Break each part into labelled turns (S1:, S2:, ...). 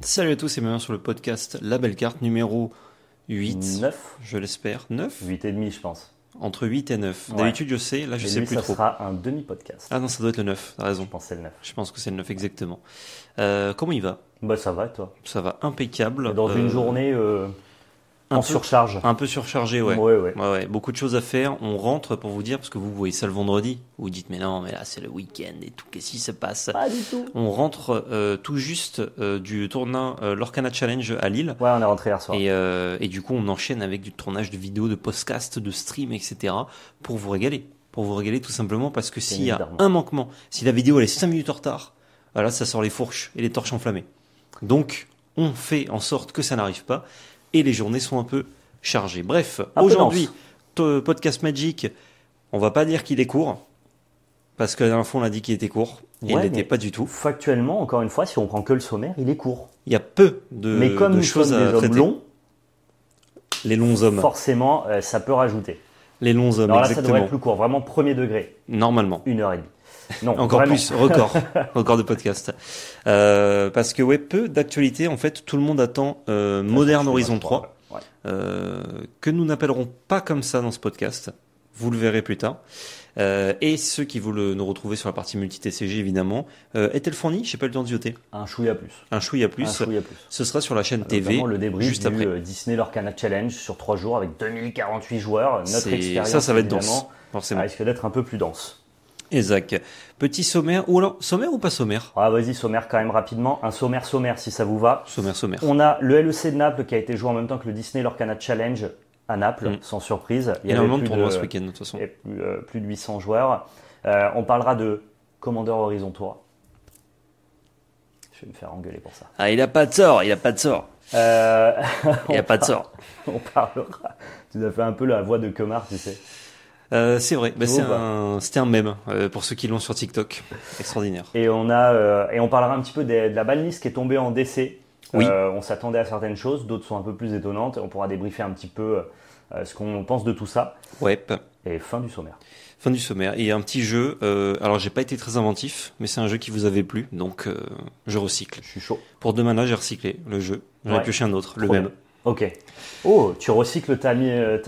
S1: Salut à tous et bienvenue sur le podcast La Belle Carte numéro 8. 9 Je l'espère. 9 8 et demi je pense. Entre 8 et 9. D'habitude je sais, là je sais plus ça sera
S2: un demi-podcast. Ah
S1: non, ça doit être le 9, t'as raison. Je pense que c'est le 9. Je pense que c'est le 9 exactement. Euh, comment il va Bah ça va toi Ça va impeccable. dans une euh, journée...
S2: Euh, un en peu, surcharge. Un peu surchargé,
S1: ouais. Beaucoup de choses à faire. On rentre pour vous dire, parce que vous voyez ça le vendredi. Vous dites, mais non, mais là, c'est le week-end et tout. Qu'est-ce qui se passe Pas du tout. On rentre euh, tout juste euh, du tournant euh, l'Orkana l'Orcana Challenge à Lille. Ouais, on est rentré hier soir. Et, du coup, on enchaîne avec du tournage de vidéos, de podcasts, de streams, etc. pour vous régaler. Pour vous régaler tout simplement parce que s'il y a un manquement, si la vidéo elle est 5 minutes en retard, voilà, ah ça sort les fourches et les torches enflammées. Donc, on fait en sorte que ça n'arrive pas et les journées sont un peu chargées. Bref, aujourd'hui, euh, podcast Magic, on va pas dire qu'il est court, parce que la dernière on l'a dit qu'il était court, et il n'était pas du tout. Factuellement, encore une fois, si on prend que le sommaire, il est court. Il y a peu de, mais comme choses à des hommes longs, les longs hommes.
S2: Forcément, euh, ça
S1: peut rajouter. Les longs hommes. Alors là, ça devrait être
S2: plus court, vraiment premier degré.
S1: Normalement. Une heure et demie encore plus, record, record de podcast. Euh, parce que peu d'actualité En fait, tout le monde attend euh, ah, Modern Horizon 3, euh, que nous n'appellerons pas comme ça dans ce podcast. Vous le verrez plus tard. Euh, et ceux qui veulent nous retrouver sur la partie multi-TCG, évidemment. Est-elle fournie J'ai pas le temps de zioter. Un chouïa plus. Un chouïa plus. Un chouïa plus. Ce sera sur la chaîne ah, TV. le débrief juste après.
S2: Disney Lorcana Challenge sur 3 jours avec 2048 joueurs. Notre expérience. Ça, ça va être dense. Forcément. risque d'être un peu plus dense. Isaac. Petit sommaire, ou alors sommaire ou pas sommaire Ah vas-y, sommaire quand même rapidement, un sommaire sommaire si ça vous va. Sommaire sommaire. On a le LEC de Naples qui a été joué en même temps que le Disney Lorcana Challenge à Naples, mm. sans surprise. Il y a de de toute façon. Plus, euh, plus, de 800 joueurs. Euh, on parlera de Commander Horizon 3. Je vais me faire engueuler pour ça.
S1: Ah il a pas de sort, il a pas de sort. Il
S2: euh, il a pas de sort. On parlera. Tu as fait un peu la voix de Comart tu sais.
S1: Euh, c'est vrai, bah, c'est un, c'était un mème euh, pour ceux qui l'ont sur TikTok. Extraordinaire.
S2: Et on, a, euh, et on parlera un petit peu de, la balise qui est tombée en décès. Oui. on s'attendait à certaines choses, d'autres sont un peu plus étonnantes. On pourra débriefer un petit peu ce qu'on pense
S1: de tout ça. Ouais. Et fin du sommaire. Fin du sommaire. Et un petit jeu. alors, j'ai pas été très inventif, mais c'est un jeu qui vous avait plu, donc je recycle. Je suis chaud. Pour demain là, j'ai recyclé le jeu. On va ouais. pioché un autre, le même.
S2: Ok. Oh, tu recycles ta,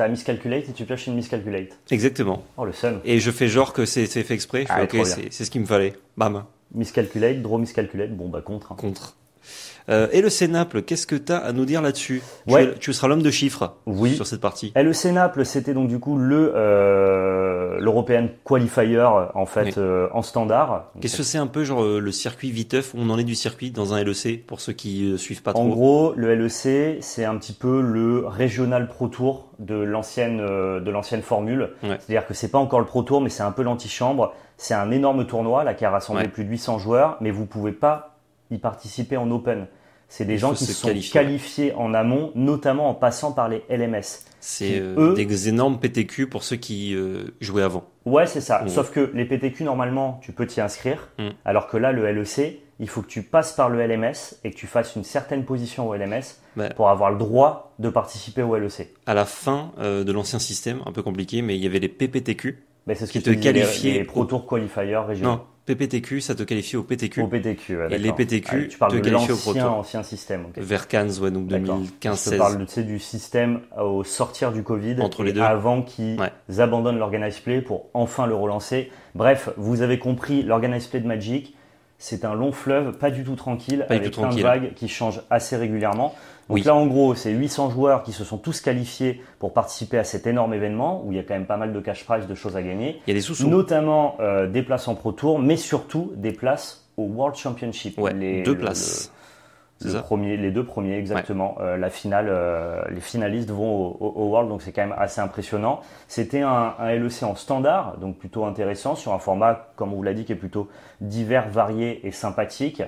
S2: miscalculate
S1: et tu pioches une miscalculate. Exactement. Oh, le seul. Et je fais genre que c'est fait exprès. Ah, ok, c'est ce qu'il me fallait. Bam. Miscalculate, draw miscalculate. Bon, bah contre. Hein. Contre. Euh, et le Cénaple, qu'est-ce que tu as à nous dire là-dessus ouais. tu, seras l'homme de chiffres oui. sur cette partie. Et le Cénaple,
S2: c'était donc du coup le euh, l'European Qualifier en fait euh, en standard.
S1: Qu'est-ce que c'est un peu genre euh, le circuit Viteuf On en est du circuit dans un LEC pour ceux qui suivent pas trop. En gros,
S2: le LEC, c'est un petit peu le régional Pro Tour de l'ancienne de l'ancienne formule. C'est-à-dire que c'est pas encore le Pro Tour, mais c'est un peu l'antichambre. C'est un énorme tournoi là qui a rassemblé plus de 800 joueurs, mais vous pouvez pas y participer en open. C'est des gens qui se sont qualifiés en amont, notamment en passant par les LMS. C'est euh, des
S1: énormes PTQ pour ceux qui euh, jouaient avant. Ouais, c'est ça. Mmh. Sauf
S2: que les PTQ, normalement, tu peux t'y inscrire, mmh. alors que là, le LEC, il faut que tu passes par le LMS et que tu fasses une certaine position au LMS pour avoir le droit de participer au LEC.
S1: À la fin euh, de l'ancien système, un peu compliqué, mais il y avait les PPTQ, mais c'est ce qui te qualifie les, Pro Tour Non, PPTQ, ça te qualifie au PTQ. Au PTQ, ouais, Et les PTQ, tu te de qualifient au Pro Tour.
S2: ancien système.
S1: Vers Cannes, ouais, donc 2015-16. Tu parle
S2: du système euh, au sortir du Covid. Entre les deux. Avant qu'ils abandonnent l'Organize Play pour enfin le relancer. Bref, vous avez compris, l'Organize Play de Magic, c'est un long fleuve, pas du tout tranquille, pas avec tout plein de vagues qui changent assez régulièrement. Donc là, en gros, c'est 800 joueurs qui se sont tous qualifiés pour participer à cet énorme événement où il y a quand même pas mal de cash prize, de choses à gagner. Il y a des sous-sous. Notamment euh, des places en Pro Tour, mais surtout des places au World Championship. Ouais, les, deux places. les deux premiers, exactement. Euh, la finale, euh, les finalistes vont au, World, donc c'est quand même assez impressionnant. C'était un, un, LEC en standard, donc plutôt intéressant, sur un format, comme on vous l'a dit, qui est plutôt divers, varié et sympathique.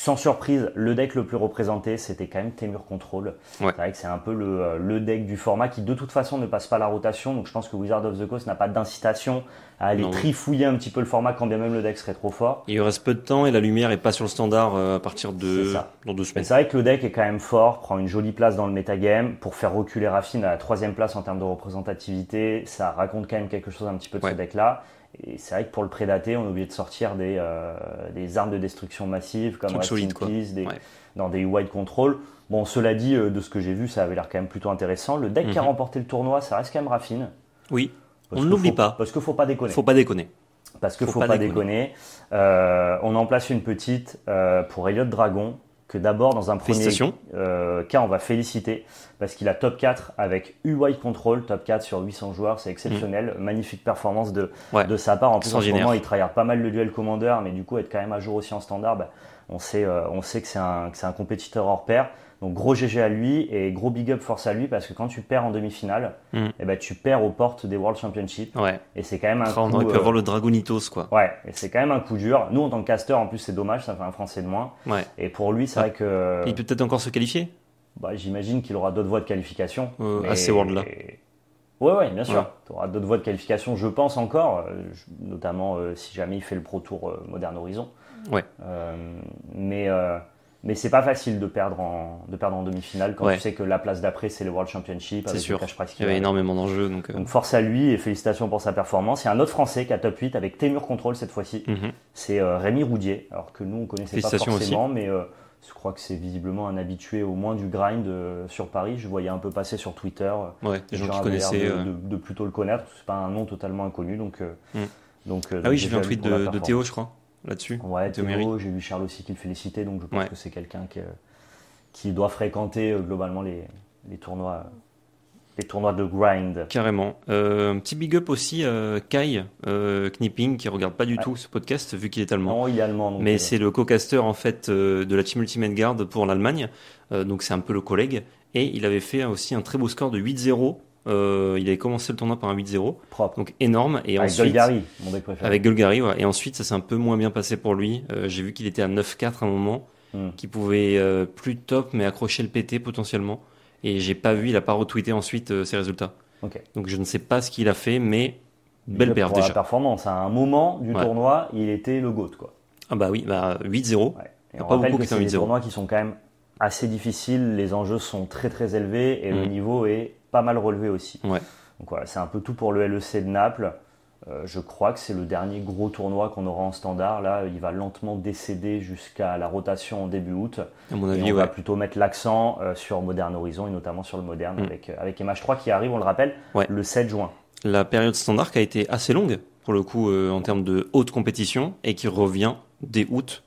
S2: Sans surprise, le deck le plus représenté, c'était quand même Temur Control. C'est vrai que c'est un peu euh, le, deck du format qui, de toute façon, ne passe pas la rotation. Donc, je pense que Wizard of the Coast n'a pas d'incitation à aller trifouiller un petit peu le format quand bien même le deck serait trop fort.
S1: Il reste peu de temps et la lumière est pas sur le standard euh, à partir de ça. dans deux semaines. C'est vrai que le deck est
S2: quand même fort, prend une jolie place dans le metagame pour faire reculer Raffine à la troisième place en termes de représentativité. Ça raconte quand même quelque chose un petit peu de ce deck-là. Et c'est vrai que pour le prédater, on est oublié de sortir des, euh, armes de destruction massive comme Solid, des, dans des wide control. Bon, cela dit, euh, de ce que j'ai vu, ça avait l'air quand même plutôt intéressant. Le deck qui a mhm. remporté le tournoi, ça reste quand même Raffine. Oui, on ne l'oublie pas. Parce qu'il faut pas déconner. Faut pas déconner. Parce qu'il faut, faut pas, déconner. Euh, on en place une petite pour Elliot Dragon, que d'abord, dans un premier euh, cas, on va féliciter parce qu'il a top 4 avec UI Control, top 4 sur 800 joueurs, c'est exceptionnel. Mm. Magnifique performance de, sa part. En plus, en ce moment, il travaille pas mal le duel commandeur, mais du coup, être quand même à jour aussi en standard, bah, on, sait, euh, on sait que c'est un, un compétiteur hors pair. Donc gros GG à lui et gros big up force à lui parce que quand tu perds en demi-finale, hmm. eh ben, tu perds aux portes des World Championships. Ouais. Et c'est quand même un On coup, euh, avoir le
S1: Dragonitos quoi.
S2: Ouais, et c'est quand même un coup dur. Nous en tant que caster, en plus c'est dommage, ça fait un Français de moins. Ouais. Et pour lui, c'est vrai ah. que. Il peut
S1: peut-être encore se qualifier
S2: bah, J'imagine qu'il aura d'autres voies de qualification. Euh, à ces Worlds là. ouais, bien sûr. Tu auras d'autres voies de qualification, je pense encore, euh, notamment si jamais il fait le Pro Tour Modern Horizon. Ouais. mais mais c'est pas facile de perdre en, de perdre en demi-finale quand tu sais que la place d'après, c'est le World Championship. C'est sûr. Il y avait
S1: énormément d'enjeux. Euh.
S2: Donc, force à lui et félicitations pour sa performance. Il y a un autre Français qui a top 8 avec Témur Control cette fois-ci. Mhm. C'est euh, Rémi Roudier, alors que nous, on connaissait pas forcément, mais euh, je crois que c'est visiblement un habitué au moins du grind sur Paris. Je voyais un peu passer sur Twitter. Ouais, des gens qui connaissaient. De, de, plutôt le connaître. C'est pas un nom totalement inconnu. Donc, mm. donc ah oui, j'ai vu un tweet de, Théo, je crois là-dessus. Ouais, Théo, j'ai vu Charles aussi qui le félicitait, donc je pense que c'est quelqu'un qui, euh, doit fréquenter euh, globalement les, tournois les tournois de grind. Carrément.
S1: Un euh, petit big up aussi, euh, Kai Knipping, qui regarde pas du tout ce podcast, vu qu'il est allemand. Non, il est allemand. Mais c'est le co-caster, en fait, de la Team Ultimate Guard pour l'Allemagne. donc c'est un peu le collègue. Et il avait fait aussi un très beau score de 8-0 euh, il avait commencé le tournoi par un 8-0. Donc énorme. Et avec Golgari, mon deck préféré. Avec Golgari, Et ensuite, ça s'est un peu moins bien passé pour lui. Euh, j'ai vu qu'il était à 9-4 à un moment, hmm. qui pouvait euh, plus top, mais accrocher le PT potentiellement. Et j'ai pas vu, il a pas retweeté ensuite ses résultats. Donc je ne sais pas ce qu'il a fait, mais belle perte déjà. La
S2: performance, hein. à un moment du tournoi, il était le
S1: GOAT. Quoi. Ah bah oui, bah 8-0. il Et on pas rappelle beaucoup que c'est des tournois
S2: qui sont quand même assez difficiles, les enjeux sont très très élevés et le hmm. niveau est pas mal relevé aussi. Ouais. Donc voilà, c'est un peu tout pour le LEC de Naples. Euh, je crois que c'est le dernier gros tournoi qu'on aura en standard. Là, il va lentement décéder jusqu'à la rotation en début août. et on va plutôt mettre l'accent euh, sur Modern Horizon et notamment sur le moderne mm. avec, euh, avec MH3 qui arrive, on le rappelle, ouais. le 7 juin.
S1: La période standard qui a été assez longue pour le coup en termes de haute compétition et qui revient dès août.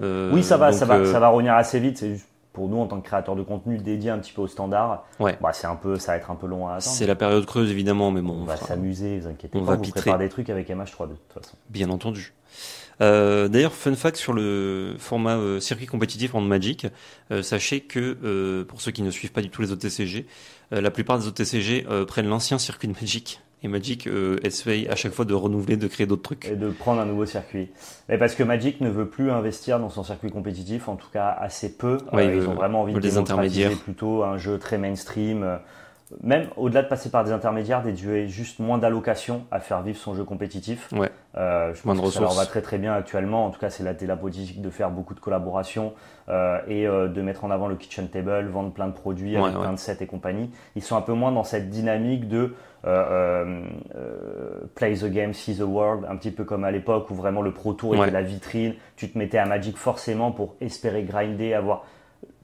S1: oui, ça va, ça, va ça va
S2: revenir assez vite. C'est pour nous en tant que créateurs de contenu dédié un petit peu au standard, ouais. Bah, c'est un peu, ça va être un peu long à attendre. C'est la
S1: période creuse évidemment, mais bon, on, va s'amuser, vous inquiétez on va des
S2: trucs avec MH3 de toute façon.
S1: Bien entendu. Euh, d'ailleurs, fun fact sur le format euh, circuit compétitif en Magic, euh, sachez que pour ceux qui ne suivent pas du tout les OTCG, la plupart des OTCG prennent l'ancien circuit de Magic et Magic euh, essaye à chaque fois de renouveler, de créer d'autres trucs. Et de prendre un nouveau circuit. mais
S2: parce que Magic ne veut plus investir dans son circuit compétitif, en tout cas assez peu. Euh, ils euh, ont vraiment envie de des intermédiaires. plutôt un jeu très mainstream. Euh, même au-delà de passer par des intermédiaires, des duels juste moins d'allocations à faire vivre son jeu compétitif. Ouais. je moins pense de que ressources. ça leur va très très bien actuellement. En tout cas, c'est la, la politique de faire beaucoup de collaborations euh, et euh, de mettre en avant le kitchen table, vendre plein de produits, avec 27 plein de sets et compagnie. Ils sont un peu moins dans cette dynamique de euh, play the game, see the world, un petit peu comme à l'époque où vraiment le Pro Tour était la vitrine, tu te mettais à Magic forcément pour espérer grinder, avoir...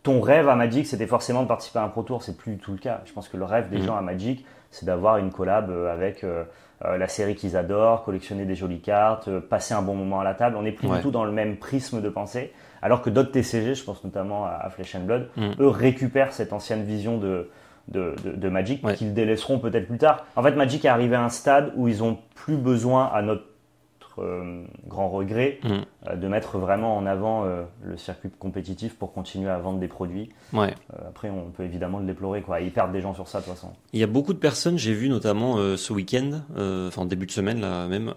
S2: Ton rêve à Magic, c'était forcément de participer à un Pro Tour, c'est plus du tout le cas. Je pense que le rêve des mm. gens à Magic, c'est d'avoir une collab avec la série qu'ils adorent, collectionner des jolies cartes, passer un bon moment à la table. On n'est plus du tout dans le même prisme de pensée alors que d'autres TCG, je pense notamment à, Flesh and Blood, mm. eux récupèrent cette ancienne vision de, de, Magic qu'ils délaisseront peut-être plus tard. En fait, Magic est arrivé à un stade où ils ont plus besoin, à notre euh, grand regret, mm. euh, de mettre vraiment en avant euh, le circuit compétitif pour continuer à vendre des produits. Ouais. après, on peut évidemment le déplorer, Ils perdent des gens sur ça, de toute façon.
S1: Il y a beaucoup de personnes, j'ai vu notamment ce week-end, enfin début de semaine là même,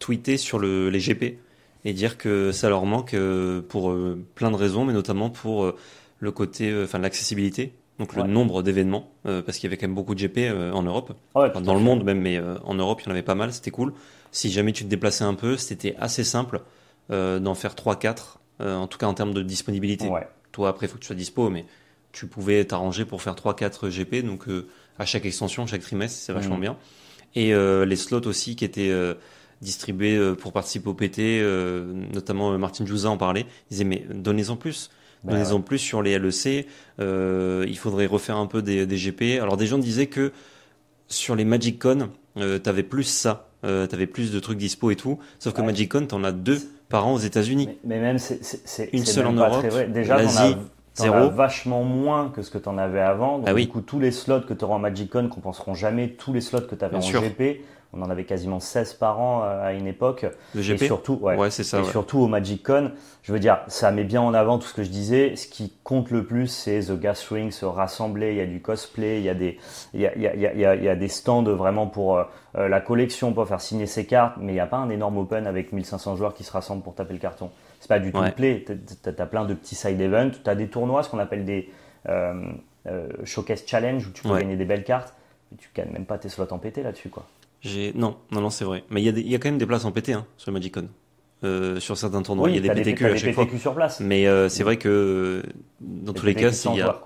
S1: tweeter sur les GP et dire que ça leur manque euh, pour euh, plein de raisons, mais notamment pour euh, le côté, enfin l'accessibilité, donc le nombre d'événements, parce qu'il y avait quand même beaucoup de GP en Europe, dans le monde même, mais en Europe il y en avait pas mal, c'était cool. Si jamais tu te déplaçais un peu, c'était assez simple d'en faire 3-4, en tout cas en termes de disponibilité. Toi après il faut que tu sois dispo, mais tu pouvais t'arranger pour faire 3-4 GP, donc à chaque extension, chaque trimestre, c'est vachement mm. bien. Et les slots aussi qui étaient distribuer euh, pour participer au PT, euh, notamment euh, Martin Jouza en parlait, il disait mais donnez-en plus. Bah donnez-en plus sur les LEC, il faudrait refaire un peu des, GP. Alors des gens disaient que sur les Magic Con, t'avais plus ça, t'avais plus de trucs dispo et tout, sauf que Magic Con, t'en as deux par an aux États-Unis. Mais, même c'est une seule en Europe, déjà T'en as
S2: vachement moins que ce que t'en avais avant. Ah Donc, oui. du coup, tous les slots que tu auras en Con compenseront jamais tous les slots que tu avais en GP on en avait quasiment 16 par an euh, à une époque. Le Et surtout, ouais, ça, et surtout au Magic Con, je veux dire, ça met bien en avant tout ce que je disais. Ce qui compte le plus, c'est The Gas Swing, se rassembler. Il y a du cosplay, il y a des, stands vraiment pour euh, euh, la collection, pour faire signer ses cartes. Mais il n'y a pas un énorme open avec 1500 joueurs qui se rassemblent pour taper le carton. C'est pas du tout le play. T'as as plein de petits side events. as des tournois, ce qu'on appelle des showcase challenge où tu peux gagner des belles cartes. Mais tu gagnes même pas tes slots en
S1: là-dessus, non, non, non, c'est vrai. Mais il y, a quand même des places en PT hein, sur le Magic Con. Euh, sur certains tournois, il y a des PTQ à chaque PTQ fois. sur place. Mais euh, c'est vrai que dans tous les cas, s'il y a.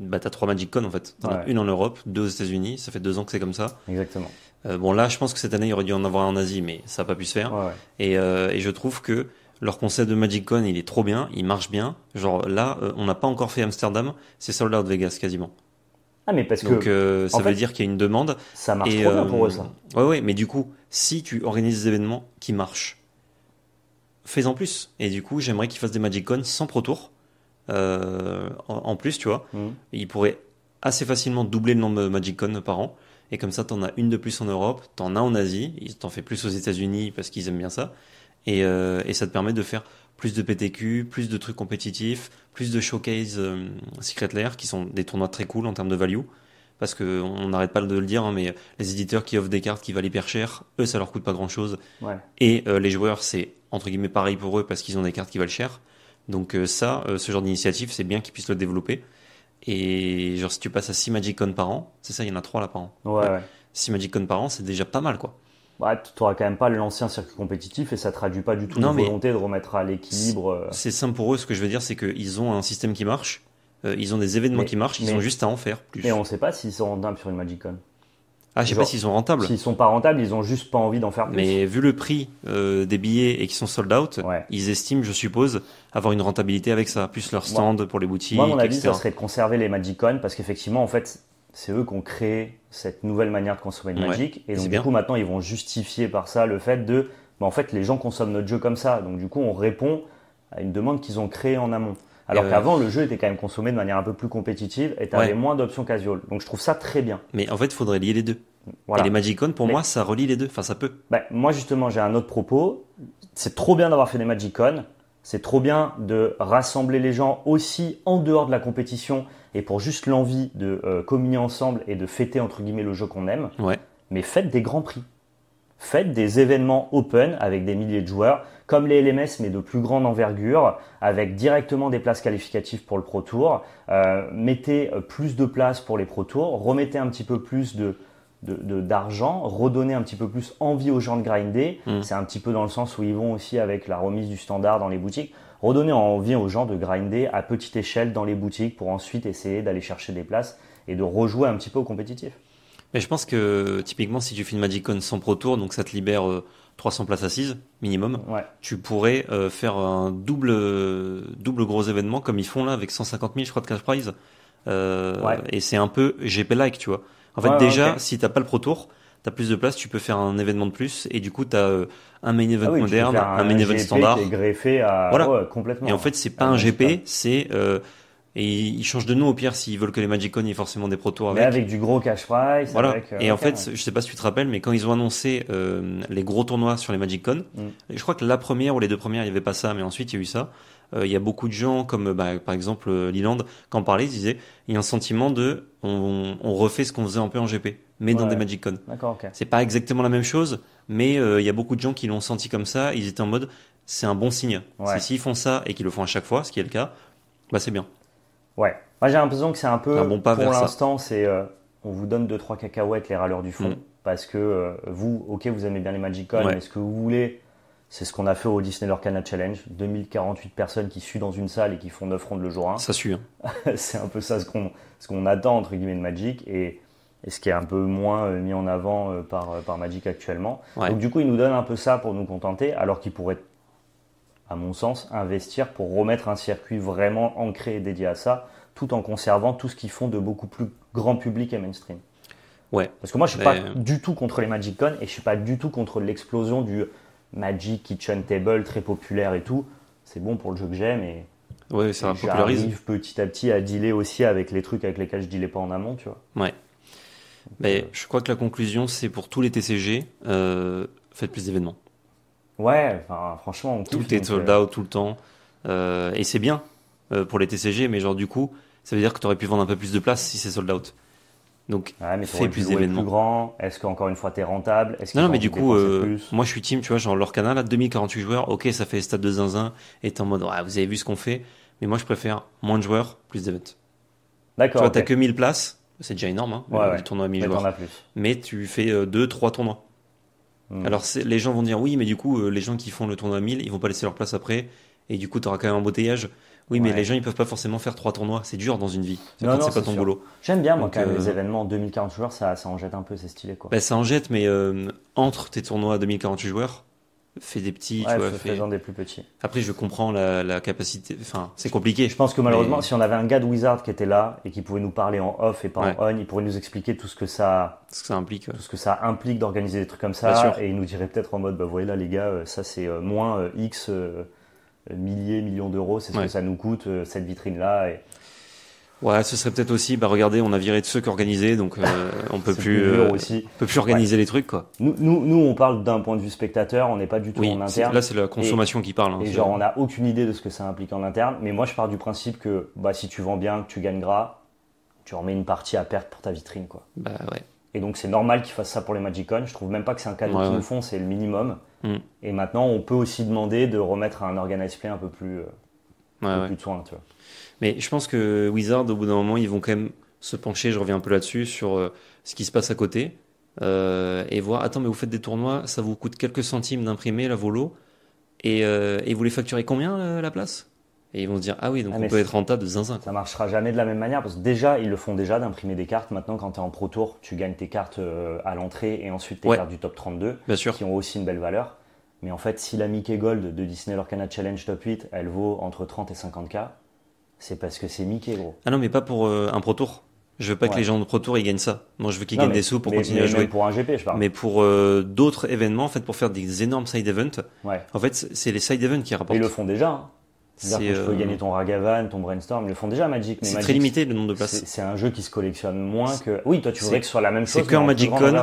S1: Bah, trois Magic Con en fait. une en Europe, deux aux États-Unis. Ça fait deux ans que c'est comme ça. Exactement. Euh, bon, là, je pense que cette année, il aurait dû en avoir un en Asie, mais ça n'a pas pu se faire. Et, je trouve que leur concept de Magic Con, il est trop bien, il marche bien. Genre là, on n'a pas encore fait Amsterdam, c'est Sold Out Vegas quasiment.
S2: Ah, mais parce Donc, que. Euh, ça veut dire
S1: qu'il y a une demande. Ça marche trop euh, pour eux, ça. Ouais, ouais, mais du coup, si tu organises des événements qui marchent, fais-en plus. Et du coup, j'aimerais qu'ils fassent des Magic sans Pro Tour. Euh, en, plus, tu vois. Mm. Ils pourraient assez facilement doubler le nombre de Magic par an. Et comme ça, t'en as une de plus en Europe, t'en as en Asie, t'en fais plus aux États-Unis parce qu'ils aiment bien ça. et, ça te permet de faire plus de PTQ, plus de trucs compétitifs, plus de showcase euh, Secret Lair, qui sont des tournois très cool en termes de value. Parce qu'on n'arrête pas de le dire, hein, mais les éditeurs qui offrent des cartes qui valent hyper cher, eux, ça leur coûte pas grand chose. Et euh, les joueurs, c'est entre guillemets pareil pour eux parce qu'ils ont des cartes qui valent cher. Donc, euh, ça, ce genre d'initiative, c'est bien qu'ils puissent le développer. Et genre, si tu passes à 6 Magic Con par an, c'est ça, il y en a 3 là par an. 6 Magic Con par an, c'est déjà pas mal quoi tu n'auras quand même pas l'ancien circuit compétitif et ça traduit pas du tout la volonté de remettre à l'équilibre. Euh. C'est simple pour eux, ce que je veux dire, c'est qu'ils ont un système qui marche, euh, ils ont des événements qui marchent, ils ont juste à en faire
S2: plus. Et on ne sait pas s'ils sont rentables sur une Con.
S1: Ah, je sais pas s'ils sont rentables. S'ils
S2: sont pas rentables, ils ont juste pas envie d'en faire plus. Mais
S1: vu le prix euh, des billets et qu'ils sont sold out, ils estiment, je suppose, avoir une rentabilité avec ça, plus leur stand pour les boutiques. Moi, mon avis, ce serait de
S2: conserver les Con parce qu'effectivement, en fait, c'est eux qui ont créé cette nouvelle manière de consommer une Magic. et donc, du coup, maintenant, ils vont justifier par ça le fait de, bah, en fait, les gens consomment notre jeu comme ça. Donc, du coup, on répond à une demande qu'ils ont créée en amont. Alors euh, qu'avant, le jeu était quand même consommé de manière un peu plus compétitive et tu avais moins d'options casual. Donc, je trouve ça très bien.
S1: Mais en fait, il faudrait lier les deux. Et les
S2: Magicon, pour moi, ça relie les deux. Enfin, ça peut. Ben, moi, justement, j'ai un autre propos. C'est trop bien d'avoir fait des Magic Con. C'est trop bien de rassembler les gens aussi en dehors de la compétition et pour juste l'envie de euh, communier ensemble et de fêter entre guillemets le jeu qu'on aime. Mais faites des grands prix. Faites des événements open avec des milliers de joueurs, comme les LMS mais de plus grande envergure, avec directement des places qualificatives pour le Pro Tour. Euh, mettez euh, plus de place pour les Pro Tours, remettez un petit peu plus d'argent, redonnez un petit peu plus envie aux gens de grinder. Mm. C'est un petit peu dans le sens où ils vont aussi avec la remise du standard dans les boutiques redonner envie aux gens de grinder à petite échelle dans les boutiques pour ensuite essayer d'aller chercher des places et de rejouer un petit peu au compétitif.
S1: Mais je pense que typiquement, si tu fais une Magic Con sans Pro Tour, donc ça te libère 300 euh, places assises minimum, tu pourrais euh, faire un double, double gros événement comme ils font là avec 150 000, je crois, de cash prize. Euh, et c'est un peu GP-like, tu vois. En fait, déjà, si si t'as pas le Pro Tour, T'as plus de place, tu peux faire un événement de plus, et du coup, tu euh, un main event ah moderne, un, main event standard. greffé à... complètement. Et en fait, c'est pas ah, un GP, c'est. Euh, et ils changent de nom au pire s'ils veulent que les Magic Con aient forcément des protos avec. Mais avec
S2: du gros cash prize. Voilà. Euh, et en fait,
S1: je sais pas si tu te rappelles, mais quand ils ont annoncé les gros tournois sur les Magic Con, mm. je crois que la première ou les deux premières, il n'y avait pas ça, mais ensuite il y a eu ça. Il y a beaucoup de gens, comme bah, par exemple Liland, quand on parlait, ils disaient il y a un sentiment de on, on refait ce qu'on faisait un peu en GP mais dans des Magic Con. D'accord, ok. C'est pas exactement la même chose, mais il euh, y a beaucoup de gens qui l'ont senti comme ça. Ils étaient en mode, c'est un bon signe. si S'ils font ça et qu'ils le font à chaque fois, ce qui est le cas, bah c'est bien. Ouais. Moi j'ai
S2: l'impression que c'est un peu, bon pas pour l'instant, c'est euh, on vous donne deux trois cacahuètes les râleurs du fond, mm. parce que euh, vous, ok, vous aimez bien les Magic Con, mais ce que vous voulez, c'est ce qu'on a fait au Disney Lorcana Challenge. 2048 personnes qui suent dans une salle et qui font 9 rondes le jour 1. Ça suit hein. c'est un peu ça ce qu'on ce qu'on attend entre guillemets de Magic et et ce qui est un peu moins euh, mis en avant euh, par, euh, par Magic actuellement. Donc du coup, il nous donne un peu ça pour nous contenter, alors qu'il pourrait, à mon sens, investir pour remettre un circuit vraiment ancré et dédié à ça, tout en conservant tout ce qu'ils font de beaucoup plus grand public et mainstream. Ouais. Parce que moi, je ne suis pas du tout contre les Magic Con et je ne suis pas du tout contre l'explosion du Magic Kitchen Table très populaire et tout. C'est bon pour le jeu que j'aime et ouais, et petit à petit à dealer aussi avec les trucs avec lesquels je dealais pas en amont, tu vois.
S1: Ouais. Mais euh, je crois que la conclusion, c'est pour tous les TCG, euh, faites plus d'événements.
S2: Ouais, franchement, tout est sold out
S1: euh, tout le temps. et c'est bien pour les TCG, mais genre du coup, ça veut dire que tu aurais pu vendre un peu plus de places si c'est sold out. Donc, ouais, fais plus d'événements.
S2: Est-ce encore une fois, es rentable Non, mais du coup,
S1: moi je suis team, tu vois, genre canal là, 2048 joueurs, ok, ça fait stade de zinzin, et t'es en mode, vous avez vu ce qu'on fait, mais moi je préfère moins de joueurs, plus d'événements. D'accord. Tu vois, t'as que 1000 places, c'est déjà énorme, hein, le tournoi à 1000 joueurs. Mais tu fais 2, euh, 3 tournois. Hmm. Alors les gens vont dire oui, mais du coup, euh, les gens qui font le tournoi à 1000, ils vont pas laisser leur place après. Et du coup, tu auras quand même un embouteillage. Oui, mais les gens, ils peuvent pas forcément faire trois tournois. C'est dur dans une vie. C'est pas ton boulot. J'aime bien, moi, que euh, les
S2: événements 2040 joueurs, ça, ça en jette un peu, c'est stylé, quoi. Bah, ça en
S1: jette, mais entre tes tournois 2048 joueurs, fait des petits. tu vois, des plus petits. Après, je comprends la, capacité. Enfin, c'est compliqué. Je pense que malheureusement, si
S2: on avait un gars de Wizard qui était là et qui pouvait nous parler en off et pas en on, il pourrait nous expliquer tout ce que ça, ce que ça implique. Tout ce que ça implique d'organiser des trucs comme ça. Et il nous dirait peut-être en mode bah, voyez là, les gars, euh, ça c'est euh, moins euh, X milliers, millions d'euros, c'est ce que ça nous coûte, cette vitrine-là. Et...
S1: Ouais, ce serait peut-être aussi, bah regardez, on a viré de ceux qui donc euh, euh, on peut plus, peut plus organiser les trucs quoi.
S2: Nous, nous, on parle d'un point de vue spectateur, on n'est pas du tout en interne. Là, c'est la consommation qui parle. Hein, et genre, on n'a aucune idée de ce que ça implique en interne. Mais moi, je pars du principe que bah, si tu vends bien, que tu gagnes gras, tu remets une partie à perte pour ta vitrine quoi. Bah ouais. Et donc c'est normal qu'ils fassent ça pour les Magic Magicon. Je trouve même pas que c'est un cadeau qu'ils nous font, c'est le minimum. Mm. Et maintenant, on peut aussi demander de remettre un organisme play un peu plus, euh,
S1: un peu plus de soin, tu vois. Mais je pense que Wizard, au bout d'un moment, ils vont quand même se pencher, je reviens un peu là-dessus, sur euh, ce qui se passe à côté. Euh, et voir, attends, mais vous faites des tournois, ça vous coûte quelques centimes d'imprimer la volo, et, euh, vous les facturez combien la, place Et ils vont se dire, ah oui, donc ah, on peut être rentable de zinzin. Ça
S2: marchera jamais de la même manière, parce que déjà, ils le font déjà d'imprimer des cartes. Maintenant, quand tu es en Pro Tour, tu gagnes tes cartes à l'entrée, et ensuite tes cartes du top 32, qui ont aussi une belle valeur. Mais en fait, si la Mickey Gold de Disney Lorcana Challenge Top 8, elle vaut entre 30 et 50K, c'est parce que c'est Mickey, gros.
S1: Ah non, mais pas pour euh, un Pro Tour. Je veux pas que les gens de Pro Tour ils gagnent ça. Moi, je veux qu'ils gagnent des sous pour continuer à jouer. pour un GP, je parle. Mais pour euh, d'autres événements, en fait, pour faire des énormes side events. Ouais. En fait, c'est les side events qui rapportent. Ils le font déjà. Hein. C'est-à-dire que tu peux euh, gagner ton
S2: Ragavan, ton Brainstorm, ils le font déjà Magic. C'est très limité le nombre de places. C'est un jeu qui se collectionne moins que. Oui, toi tu voudrais que ce soit la même chose. C'est que Magic Con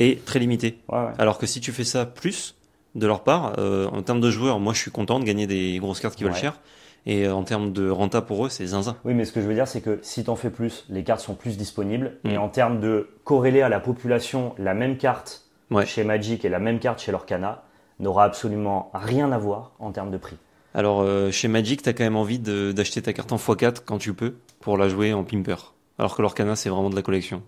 S1: est très limité. Ouais, Alors que si tu fais ça plus de leur part, en termes de joueurs, moi je suis content de gagner des grosses cartes qui valent cher. Et en termes de renta pour eux, c'est zinzin.
S2: Oui, mais ce que je veux dire, c'est que si t'en fais plus, les cartes sont plus disponibles. Et mm. en termes de corréler à la population la même carte chez Magic et la même carte chez Lorcana, n'aura absolument rien à voir en termes de prix.
S1: Alors euh, chez Magic, t'as quand même envie d'acheter ta carte en x4 quand tu peux pour la jouer en pimper. Alors que l'Orcana, c'est vraiment de la collection.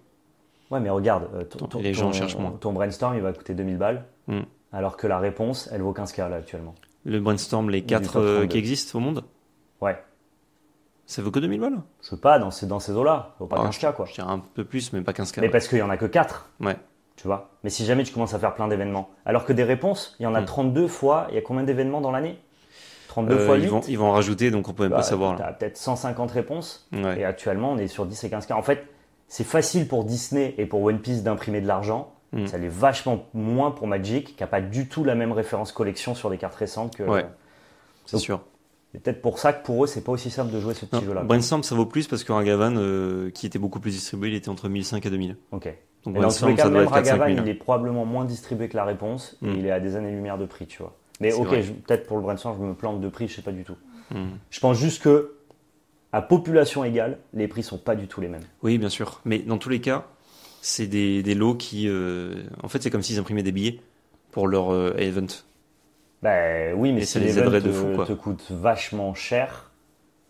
S2: Ouais, mais regarde, euh, ton, les gens cherchent moins. Ton brainstorm, il va coûter 2000 balles. Mm. Alors que la réponse, elle vaut 15K là actuellement.
S1: Le brainstorm, les 4 euh, qui existent au monde Ouais. Ça vaut que 2000 balles Je sais pas, dans ces, dans
S2: ces eaux-là. vaut pas 15K, ah, quoi. Je tiens un peu plus, mais pas 15K. Mais parce qu'il y en a que 4, Ouais. tu vois. Mais si jamais tu commences à faire plein d'événements. Alors que des réponses, il y en a 32 hmm. fois. Il y a combien d'événements dans l'année
S1: 32 euh, fois 8 ils, vont, en rajouter, donc on peut même pas bah, savoir. Tu as
S2: peut-être 150 réponses. Et actuellement, on est sur 10 et 15K. En fait, c'est facile pour Disney et pour One Piece d'imprimer de l'argent. Hmm. Ça l'est vachement moins pour Magic, qui n'a pas du tout la même référence collection sur des cartes récentes que. Ouais. Euh, c'est sûr. C'est peut-être pour ça que pour eux, c'est pas aussi simple de jouer ce petit jeu-là.
S1: Brainstorm, ça vaut plus parce que Ragavan, euh, qui était beaucoup plus distribué, il était entre 1005 et 2000. Ok. Donc dans tous les cas, même Ragavan, il est
S2: probablement moins distribué que la réponse. Et hmm. il est à des années-lumière de prix, tu vois. Mais ok, peut-être pour le Brainstorm, je me plante de prix, je sais pas du tout. Hmm. Je pense juste que, à population égale, les prix sont pas du tout les mêmes.
S1: Oui, bien sûr. Mais dans tous les cas, c'est des, lots qui. Euh, en fait, c'est comme s'ils imprimaient des billets pour leur euh, event.
S2: Ben oui, mais c'est des les de fou, quoi. te coûte vachement cher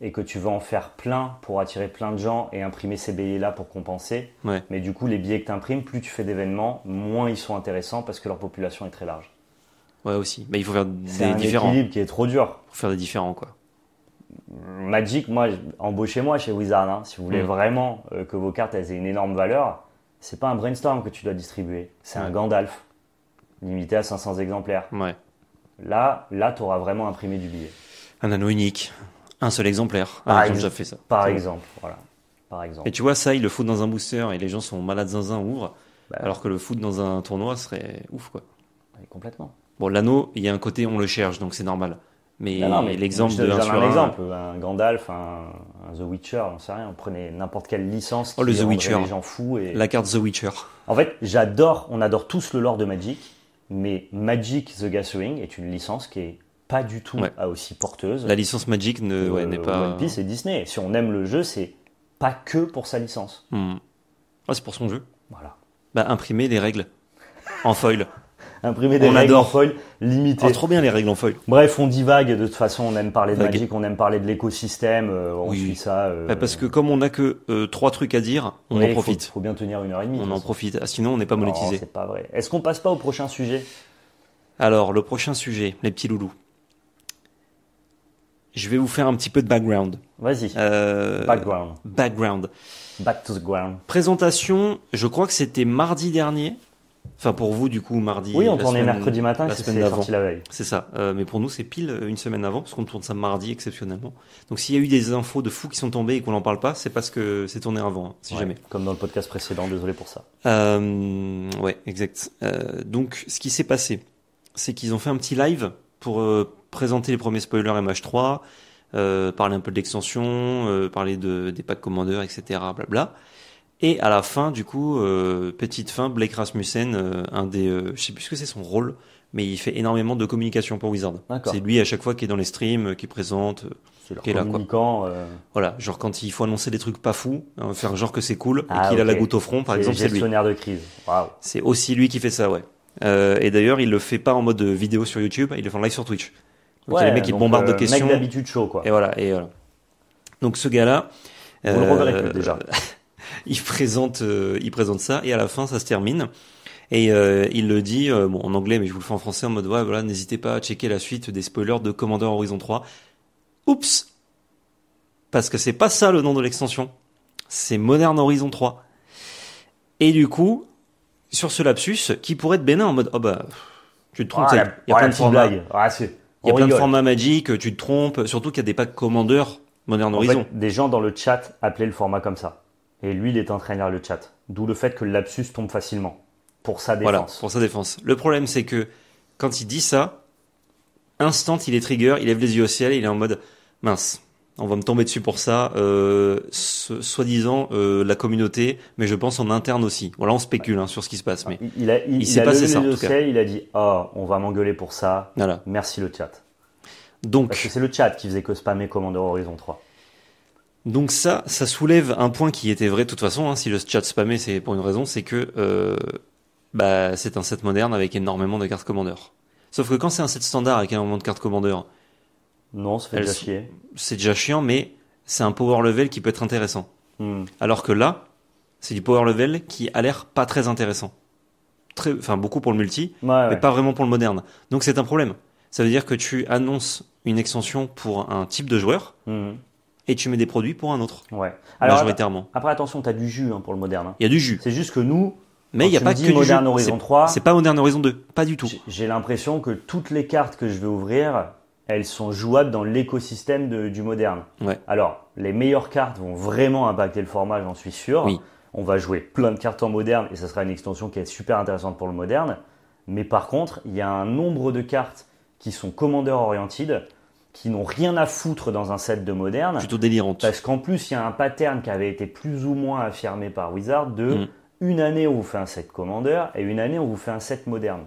S2: et que tu veux en faire plein pour attirer plein de gens et imprimer ces billets-là pour compenser, mais du coup, les billets que tu imprimes, plus tu fais d'événements, moins ils sont intéressants parce que leur population est très large.
S1: Ouais, aussi. Mais bah, il faut faire des un différents. équilibre qui est trop dur.
S2: pour faire des différents, quoi. Magic, moi, embauchez-moi chez Wizard. Hein, si vous voulez mm. vraiment euh, que vos cartes aient une énorme valeur, c'est pas un brainstorm que tu dois distribuer, c'est un Gandalf limité à 500 exemplaires. Ouais. Là, là, tu auras vraiment imprimé du
S1: billet. Un anneau unique, un seul exemplaire. Par déjà fait ça. Par exemple,
S2: Par exemple. Et tu vois,
S1: ça, il le foutent dans un booster et les gens sont malades zinzin, ouvrent. Bah. alors que le foot dans un tournoi serait ouf, quoi. Bah, complètement. Bon, l'anneau, il y a un côté, on le cherche, donc c'est normal. Mais, mais l'exemple de un, exemple,
S2: un Gandalf, un, The Witcher, on sait rien, on prenait n'importe quelle licence. oh, le The Witcher. La carte The Witcher. En fait, j'adore, on adore tous le lore de Magic mais Magic the Gathering est une licence qui est pas du tout aussi porteuse. La licence
S1: Magic euh, n'est ne, pas. One Piece
S2: et Disney. Si on aime le jeu, c'est pas que pour sa licence.
S1: Hmm. Ah, c'est pour son jeu. Voilà. Bah, imprimer des règles en foil imprimer des on règles adore. en foil limitées. Ah, trop bien les règles en foil. Bref, on divague. De
S2: toute façon, on aime parler de Vague. on aime parler de l'écosystème. Euh, on suit ça. Euh, bah, parce
S1: que comme on n'a que euh, trois trucs à dire, on en profite. Il faut, bien tenir une heure et demie. On en profite. Ah, sinon, on n'est pas monétisé. C'est pas vrai. Est-ce qu'on passe pas au prochain sujet Alors, le prochain sujet, les petits loulous. Je vais vous faire un petit peu de background. Vas-y. background. Background. Back to the ground. Présentation, je crois que c'était mardi dernier. Enfin, pour vous, du coup, mardi. Oui, on tournait mercredi matin, la semaine d'avant. la veille. C'est ça. Euh, mais pour nous, c'est pile euh, une semaine avant, parce qu'on tourne ça mardi exceptionnellement. Donc, s'il y a eu des infos de fous qui sont tombées et qu'on n'en parle pas, c'est parce que c'est tourné avant, hein, si jamais. Comme dans le podcast précédent, désolé pour ça. Euh, ouais, exact. donc, ce qui s'est passé, c'est qu'ils ont fait un petit live pour présenter les premiers spoilers MH3, parler un peu de l'extension, parler de, des packs commandeurs, etc. Blabla. Et à la fin, du coup, euh, petite fin, Blake Rasmussen, euh, un des, euh, je sais plus ce que c'est son rôle, mais il fait énormément de communication pour Wizard. C'est lui à chaque fois qui est dans les streams, qui présente, euh, qui est là quoi. Voilà, genre quand il faut annoncer des trucs pas fous, hein, faire genre que c'est cool et ah, qu'il a la goutte au front, par exemple, c'est lui. Gestionnaire de crise. C'est aussi lui qui fait ça, ouais. et d'ailleurs, il le fait pas en mode vidéo sur YouTube, il le fait en live sur Twitch. Donc les mecs qui bombardent de questions. Mec d'habitude chaud quoi. Et voilà, et voilà. Donc ce gars-là. Vous le reverrez déjà. il présente, euh, il présente ça et à la fin, ça se termine. Et euh, il le dit euh, bon, en anglais, mais je vous le fais en français en mode ouais, voilà, n'hésitez pas à checker la suite des spoilers de Commander Horizon 3. Oups Parce que c'est pas ça le nom de l'extension. C'est Modern Horizon 3. Et du coup, sur ce lapsus, qui pourrait être bénin en mode oh bah, tu te trompes, ah, oh, ah, il y a plein de blagues. il y a plein de formats magiques, tu te trompes, surtout qu'il y a des packs Commander, Modern Horizon. des gens dans le chat appelaient le format comme
S2: ça et lui, il est en train le chat. D'où le fait que le lapsus tombe facilement. Pour sa défense.
S1: pour sa défense. Le problème, c'est que quand il dit ça, instant, il est trigger, il lève les yeux au ciel, et il est en mode mince, on va me tomber dessus pour ça, euh, soi-disant euh, la communauté, mais je pense en interne aussi. Voilà, on spécule hein, sur ce qui se passe, mais il, a, il, il s'est passé ça. En Ciel,
S2: il a dit ah, oh, on va m'engueuler pour ça. Merci le chat. Donc, c'est le chat qui faisait que spammer Commander Horizon 3.
S1: Donc ça, ça soulève un point qui était vrai de toute façon. Hein, si le chat spammait, c'est pour une raison, c'est que euh, bah, c'est un set moderne avec énormément de cartes commandeurs. Sauf que quand c'est un set standard avec énormément de cartes commandeurs, non, ça déjà C'est déjà chiant, mais c'est un power level qui peut être intéressant. Hmm. Alors que là, c'est du power level qui a l'air pas très intéressant. Très, enfin, beaucoup pour le multi, mais pas vraiment pour le moderne. Donc c'est un problème. Ça veut dire que tu annonces une extension pour un type de joueur. Hmm et tu mets des produits pour un autre. Ouais. Alors, majoritairement.
S2: Après, attention, tu as du jus hein, pour le moderne.
S1: Hein. Il y a du jus. C'est juste que nous, mais il y' a pas que du Modern Horizon 3. C'est
S2: pas Modern Horizon 2, pas du tout. J'ai l'impression que toutes les cartes que je vais ouvrir, elles sont jouables dans l'écosystème du moderne. Ouais. Alors, les meilleures cartes vont vraiment impacter le format, j'en suis sûr. On va jouer plein de cartes en moderne et ça sera une extension qui est super intéressante pour le moderne. Mais par contre, il y a un nombre de cartes qui sont Commander Oriented qui n'ont rien à foutre dans un set de moderne. Plutôt délirante. Parce qu'en plus, il y a un pattern qui avait été plus ou moins affirmé par Wizard de mm. une année on vous fait un set Commander et une année on vous fait un set moderne.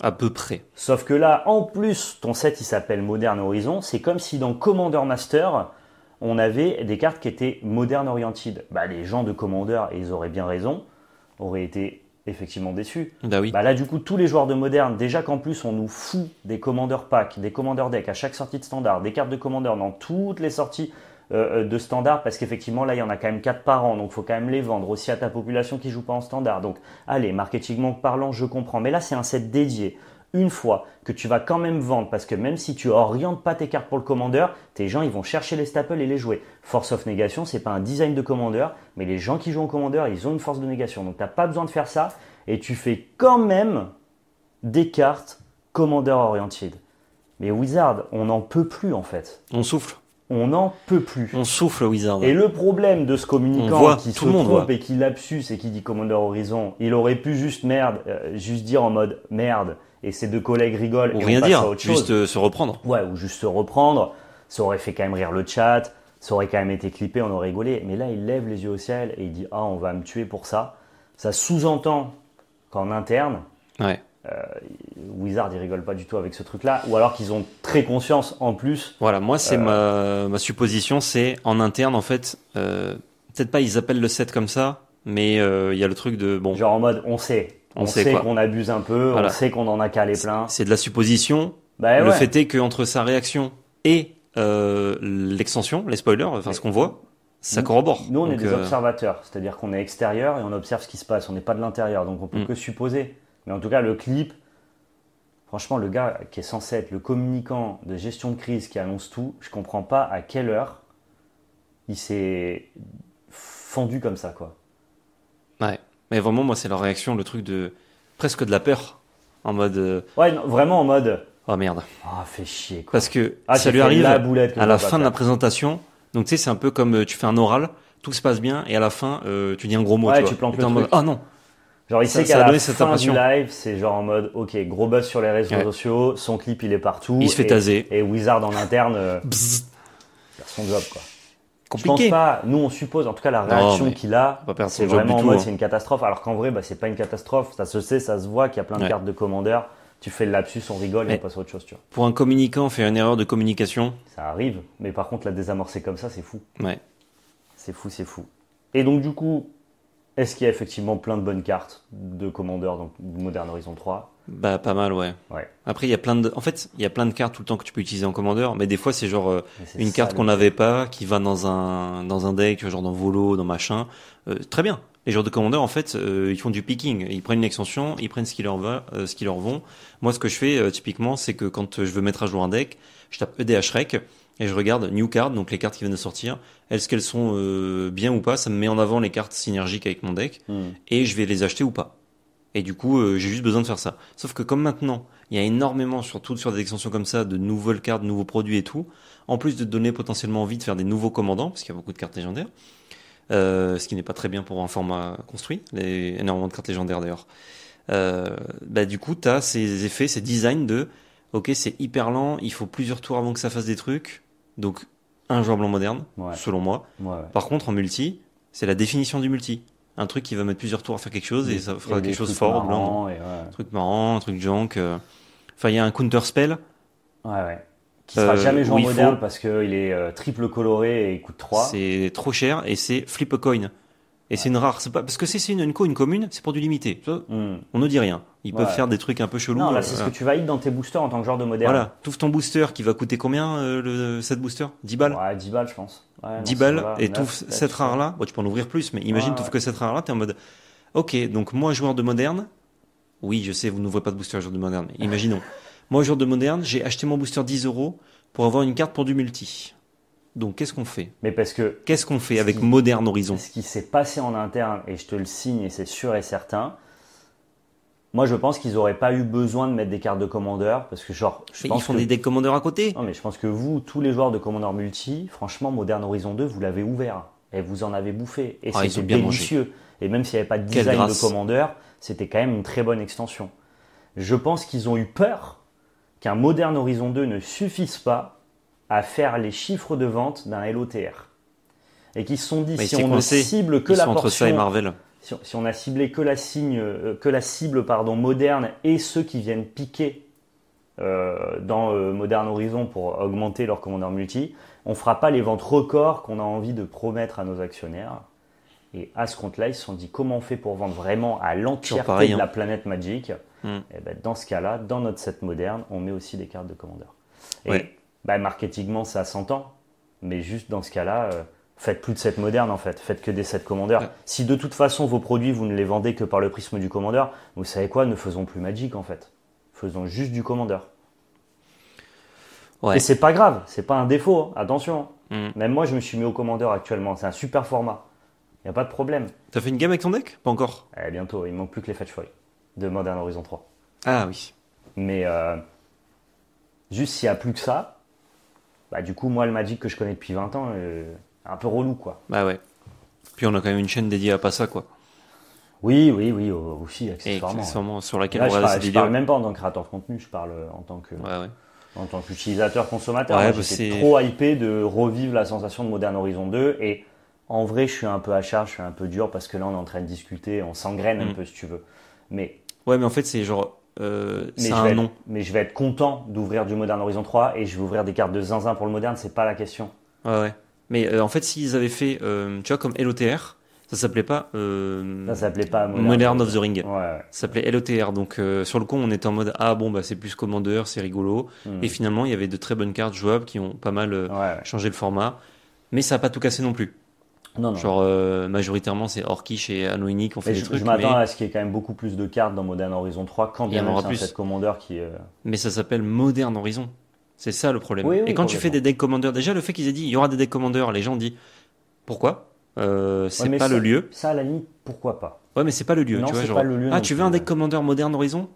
S2: À peu près. Sauf que là, en plus, ton set il s'appelle moderne Horizon. C'est comme si dans Commander Master, on avait des cartes qui étaient moderne oriented. Bah, les gens de Commander, et ils auraient bien raison, auraient été effectivement déçu. Bah, bah là, du coup, tous les joueurs de moderne, déjà qu'en plus on nous fout des commandeurs pack, des commandeurs deck à chaque sortie de standard, des cartes de commandeur dans toutes les sorties euh, euh, de standard, parce qu'effectivement là, il y en a quand même 4 par an, donc faut quand même les vendre aussi à ta population qui joue pas en standard. Donc, allez, marketingment parlant, je comprends. Mais là, c'est un set dédié une fois que tu vas quand même vendre, parce que même si tu orientes pas tes cartes pour le commandeur, tes gens ils vont chercher les staples et les jouer. Force of négation, c'est pas un design de commandeur, mais les gens qui jouent au commandeur, ils ont une force de négation. Donc n'as pas besoin de faire ça, et tu fais quand même des cartes commandeur oriented. Mais Wizard, on n'en peut plus en fait. On souffle. On n'en peut plus. On souffle Wizard. Et le problème de ce communicant qui tout se monde et qui lapsus et qui dit commandeur Horizon, il aurait pu juste merde, euh, juste dire en mode merde, et ses deux collègues rigolent ou rien dire, juste euh, se reprendre. Ouais, ou juste se reprendre. Ça aurait fait quand même rire le chat, ça aurait quand même été clippé, on aurait rigolé. Mais là, il lève les yeux au ciel et il dit ah on va me tuer pour ça. Ça sous-entend qu'en interne, euh, Wizard il rigole pas du tout avec ce truc-là, ou alors qu'ils ont très conscience en plus.
S1: Voilà, moi c'est euh, ma, supposition, c'est en interne en fait, peut-être pas ils appellent le set comme ça, mais il y a le truc de bon. Genre
S2: en mode on sait,
S1: on, sait qu'on abuse un peu, on sait
S2: qu'on en a calé plein. C'est
S1: de la supposition. Bah le fait est qu'entre sa réaction et euh, l'extension, les spoilers, enfin ce qu'on voit, ça corrobore. Nous, on est des euh,
S2: observateurs, c'est-à-dire qu'on est extérieur et on observe ce qui se passe, on n'est pas de l'intérieur, donc on peut mm. que supposer. Mais en tout cas, le clip, franchement, le gars qui est censé être le communicant de gestion de crise qui annonce tout, je ne comprends pas à quelle heure il s'est fendu comme ça, quoi.
S1: Ouais. Mais vraiment, moi, c'est leur réaction, le truc de presque de la peur. En mode. Euh,
S2: ouais, vraiment en mode. Oh merde. oh, ah, fait
S1: chier quoi. Parce que ah, ça lui arrive à la fin de la présentation. Donc tu sais, c'est un peu comme euh, tu fais un oral, tout se passe bien, et à la fin, euh, tu dis un gros mot. tu, tu le truc. oh non. Genre il sait qu'à la fin du
S2: live, c'est genre en mode, ok, gros buzz sur les réseaux sociaux, son clip il est partout. Il se fait taser. Et Wizard en interne. Euh, son job quoi. Je pense pas. Nous, on suppose, en tout cas, la réaction qu'il a, c'est vraiment en mode hein. c'est une catastrophe. Alors qu'en vrai, bah, c'est pas une catastrophe. Ça se sait, ça se voit qu'il y a plein de cartes de commandeur. Tu fais le lapsus, on rigole et on passe à autre chose.
S1: Pour un communicant, fait une erreur de communication.
S2: Ça arrive. Mais par contre, la désamorcer comme ça, c'est fou. Ouais. C'est fou, c'est fou. Et donc, du coup, est-ce qu'il y a effectivement plein de bonnes cartes de commandeur dans Modern Horizon 3
S1: bah pas mal ouais. Après il y a plein de en fait, il y a plein de cartes tout le temps que tu peux utiliser en commandeur, mais des fois c'est genre euh, une carte qu'on n'avait pas qui va dans un dans un deck genre dans Volo, dans machin. Euh, très bien. Les joueurs de commandeurs en fait, euh, ils font du picking, ils prennent une extension, ils prennent ce qui leur va, ce qui leur vont. Moi ce que je fais typiquement, c'est que quand je veux mettre à jour un deck, je tape EDH et je regarde new card, donc les cartes qui viennent de sortir, est-ce qu'elles sont bien ou pas, ça me met en avant les cartes synergiques avec mon deck hmm. et je vais les acheter ou pas. Et du coup, euh, j'ai juste besoin de faire ça. Sauf que comme maintenant, il y a énormément, surtout sur des extensions comme ça, de nouvelles cartes, de nouveaux produits et tout, en plus de donner potentiellement envie de faire des nouveaux commandants, parce qu'il y a beaucoup de cartes légendaires, euh, ce qui n'est pas très bien pour un format construit, les, énormément de cartes légendaires d'ailleurs, euh, bah, du coup, tu as ces effets, ces designs de, ok, c'est hyper lent, il faut plusieurs tours avant que ça fasse des trucs, donc un joueur blanc moderne, selon moi. Par contre, en multi, c'est la définition du multi un truc qui va mettre plusieurs tours à faire quelque chose et ça fera quelque chose fort, blanc. Un truc marrant, un truc junk. Euh. Enfin, il y a un counter spell. Ouais, ouais. Qui euh, sera jamais genre moderne faut...
S2: parce qu'il est euh, triple coloré et il coûte 3.
S1: C'est trop cher et c'est flip a coin. Et c'est une rare. Pas, parce que si c'est une, co, une commune, c'est pour du limité. Hmm. On ne dit rien. Ils peuvent faire des trucs un peu chelous. Non, là, euh, c'est ce que tu
S2: valides dans tes boosters en tant que joueur de moderne. Voilà.
S1: Tout ton booster qui va coûter combien, euh, le, cette booster
S2: 10 balles Ouais, 10 balles, je pense. 10 balles. et t'ouvres cette
S1: rare-là. Bon, tu peux en ouvrir plus, mais imagine, tout que cette rare-là, t'es en mode. Ok, donc moi, joueur de moderne. Oui, je sais, vous n'ouvrez pas de booster joueur de moderne, mais imaginons. moi, joueur de moderne, j'ai acheté mon booster 10 euros pour avoir une carte pour du multi. Donc qu'est-ce qu'on fait Mais parce que qu'est-ce qu'on fait avec Modern Horizon Ce
S2: qui s'est passé en interne et je te le signe et c'est sûr et certain. Moi, je pense qu'ils n'auraient pas eu besoin de mettre des cartes de commandeur parce que genre, je ils font des commandeurs à côté. Non, mais je pense que vous, tous les joueurs de commandeur multi, franchement, Modern Horizon 2, vous l'avez ouvert et vous en avez bouffé et c'est ah, c'était délicieux. Et même s'il n'y avait pas de design de commandeur, c'était quand même une très bonne extension. Je pense qu'ils ont eu peur qu'un Modern Horizon 2 ne suffise pas à faire les chiffres de vente d'un LOTR. Et qui se sont dit, si on ne cible que la portion, Marvel. Si, on a ciblé que la, signe, euh, que la cible pardon, moderne et ceux qui viennent piquer euh, dans euh, Modern Horizon pour augmenter leur commandeur multi, on ne fera pas les ventes records qu'on a envie de promettre à nos actionnaires. Et à ce compte-là, ils se sont dit comment on fait pour vendre vraiment à l'entièreté de hein. la planète Magic. Hmm. Et eh ben, dans ce cas-là, dans notre set moderne, on met aussi des cartes de commandeur. Et bah, marketingement, ça s'entend. Mais juste dans ce cas-là, euh, faites plus de 7 modernes en fait, faites que des 7 commandeurs. Si de toute façon vos produits, vous ne les vendez que par le prisme du commandeur, vous savez quoi, ne faisons plus Magic en fait. Faisons juste du commandeur. Et c'est pas grave, c'est pas un défaut, hein. attention. Mm. Même moi, je me suis mis au commandeur actuellement, c'est un super format. il Y a pas de problème. T'as fait une game avec ton deck Pas encore eh, Bientôt, il manque plus que les Fetch Foil de Modern Horizon 3. Ah oui. Mais euh, juste s'il n'y a plus que ça, bah, du coup, moi, le Magic que je connais depuis 20 ans, euh, un peu relou, quoi.
S1: Bah ouais. Puis on a quand même une chaîne dédiée à pas ça, quoi. Oui, oui, oui, aussi, accessoirement. sur laquelle je, parle, parle même
S2: pas en tant que créateur de contenu, je parle euh, en tant que. Ouais, ouais. En tant qu'utilisateur consommateur, bah, c'est trop hypé de revivre la sensation de Modern Horizon 2 et en vrai, je suis un peu à charge, je suis un peu dur parce que là, on est en train de discuter, on s'engraine un mm. peu si tu veux. Mais
S1: ouais, mais en fait, c'est genre euh, c'est un nom.
S2: Mais je vais être content d'ouvrir du Modern Horizon 3 et je vais ouvrir des cartes de zinzin pour le moderne, c'est pas la question.
S1: Ouais, ouais. Mais euh, en fait, s'ils avaient fait, euh, tu vois, comme LOTR, ça s'appelait pas. ça s'appelait pas Modern, of the Ring. Ouais, Ça s'appelait LOTR. Donc sur le coup on était en mode ah bon bah c'est plus Commander, c'est rigolo. Hmm. Et finalement, il y avait de très bonnes cartes jouables qui ont pas mal changé le format. Mais ça a pas tout cassé non plus. Genre, euh, majoritairement, c'est Orkish et Anoini qui ont fait des je, trucs. Je m'attends à
S2: ce qu'il y ait quand même beaucoup plus de cartes dans
S1: Modern Horizon 3 quand bien même en Commandeur qui. Euh, mais ça s'appelle Modern Horizon. C'est ça le problème. et quand tu fais des decks Commander, déjà le fait qu'ils aient dit il y aura des decks Commander, les gens disent pourquoi euh, C'est pas le lieu. Ça, à la limite, pourquoi pas Ouais, mais c'est pas le lieu. tu vois, le lieu ah, tu veux un deck Commander Modern Horizon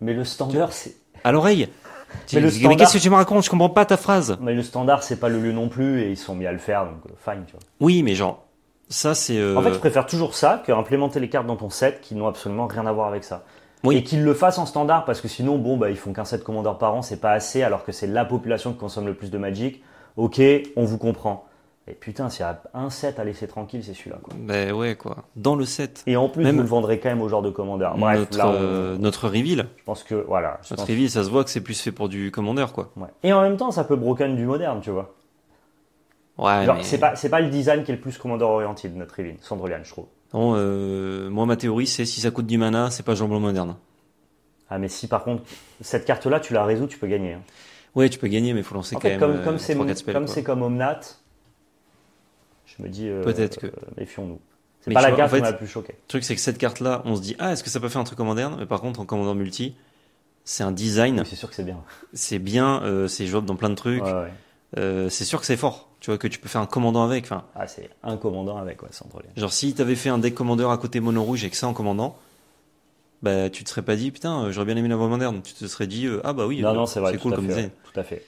S1: Mais le standard, c'est. À l'oreille
S2: mais, qu'est-ce que tu me racontes
S1: Je comprends pas ta phrase.
S2: Mais le standard, c'est pas le lieu non plus, et ils sont mis à le faire, donc euh, fine,
S1: Oui, mais genre, ça c'est. Euh, en fait, je préfère
S2: toujours ça que implémenter les cartes dans ton set qui n'ont absolument rien à voir avec ça. Et qu'ils le fassent en standard, parce que sinon, bon, bah, ils font qu'un set commandeur par an, c'est pas assez, alors que c'est la population qui consomme le plus de Magic. Ok, on vous comprend. Et putain, s'il y a un set à laisser tranquille, c'est celui-là. Ben ouais, quoi. Dans le set. Et en plus, même... vous le vendrez quand même au genre de commandeur. Bref, notre, là,
S1: euh, notre reveal. Je pense que, voilà. notre reveal, ça se voit que c'est plus fait pour du commandeur, quoi. Ouais. Et
S2: en même temps, ça peut broken du moderne, tu vois.
S1: Ouais. mais... c'est,
S2: pas, c'est pas le design qui est le plus commandeur orienté de notre reveal, sandrolian je trouve.
S1: Non, euh, moi, ma théorie, c'est si ça coûte du mana, c'est pas Jean moderne. Ah, mais si par contre, cette carte-là, tu la résous, tu peux gagner. Hein. Ouais, tu peux
S2: gagner, mais il faut lancer quand même. Comme, euh, c'est, comme c'est comme Omnat je me dis, euh, peut-être que. Euh, méfions-nous. C'est pas la carte qui m'a plus choqué.
S1: Le truc, c'est que cette carte-là, on se dit, ah, est-ce que ça peut faire un truc en moderne Mais par contre, en commandant multi, c'est un design. c'est sûr que c'est bien. C'est bien, euh, c'est jouable dans plein de trucs. c'est sûr que c'est fort. Tu vois, que tu peux faire un commandant avec. ah, c'est un
S2: commandant avec, ouais, sans problème.
S1: Genre, si tu avais fait un deck commandeur à côté mono rouge et que ça en commandant, bah, tu te serais pas dit, putain, j'aurais bien aimé voix moderne. Tu te serais dit, ah, bah oui, c'est cool comme fait, design.
S2: Tout à fait.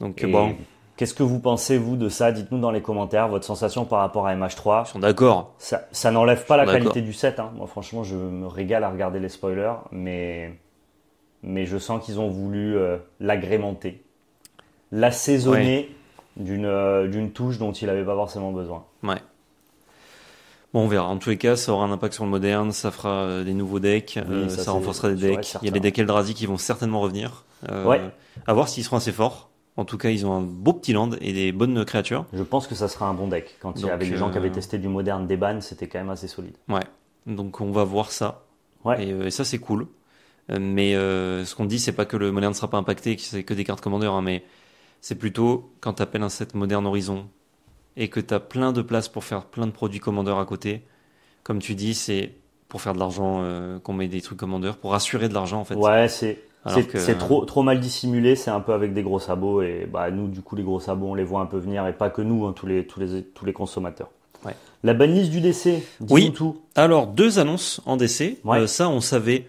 S2: Donc, bon.
S1: Qu'est-ce que vous pensez,
S2: vous, de ça Dites-nous dans les commentaires votre sensation par rapport à MH3. Ils sont d'accord. Ça, n'enlève pas la qualité du set. Hein. Moi, franchement, je me régale à regarder les spoilers, mais, mais je sens qu'ils ont voulu euh, l'agrémenter, l'assaisonner euh, d'une touche dont il n'avait pas forcément besoin.
S1: Ouais. Bon, on verra. En tous les cas, ça aura un impact sur le moderne, ça fera euh, des nouveaux decks, ça, renforcera des decks. Il y a des decks Eldrazi qui vont certainement revenir. ouais. À voir s'ils seront assez forts. En tout cas, ils ont un beau petit land et des bonnes créatures. Je pense que ça sera un bon deck. Quand il y avait des gens qui avaient euh, testé
S2: du moderne des ban, c'était quand même assez solide. Ouais.
S1: Donc on va voir ça. Ouais. Et, euh, ça c'est cool. Euh, mais ce qu'on dit, c'est pas que le moderne ne sera pas impacté, que c'est que des cartes commandeurs, hein, mais c'est plutôt quand tu appelles un set moderne horizon et que tu as plein de places pour faire plein de produits commandeurs à côté. Comme tu dis, c'est pour faire de l'argent qu'on met des trucs commandeurs, pour assurer de l'argent en fait. Ouais, c'est c'est trop,
S2: trop mal dissimulé, c'est un peu avec des gros sabots. Et bah, nous, du coup, les gros sabots, on les voit un peu venir, et pas que nous, hein, tous, les, tous, les, tous les consommateurs.
S1: La liste du décès, dis oui. tout. Alors, deux annonces en décès. Euh, ça, on savait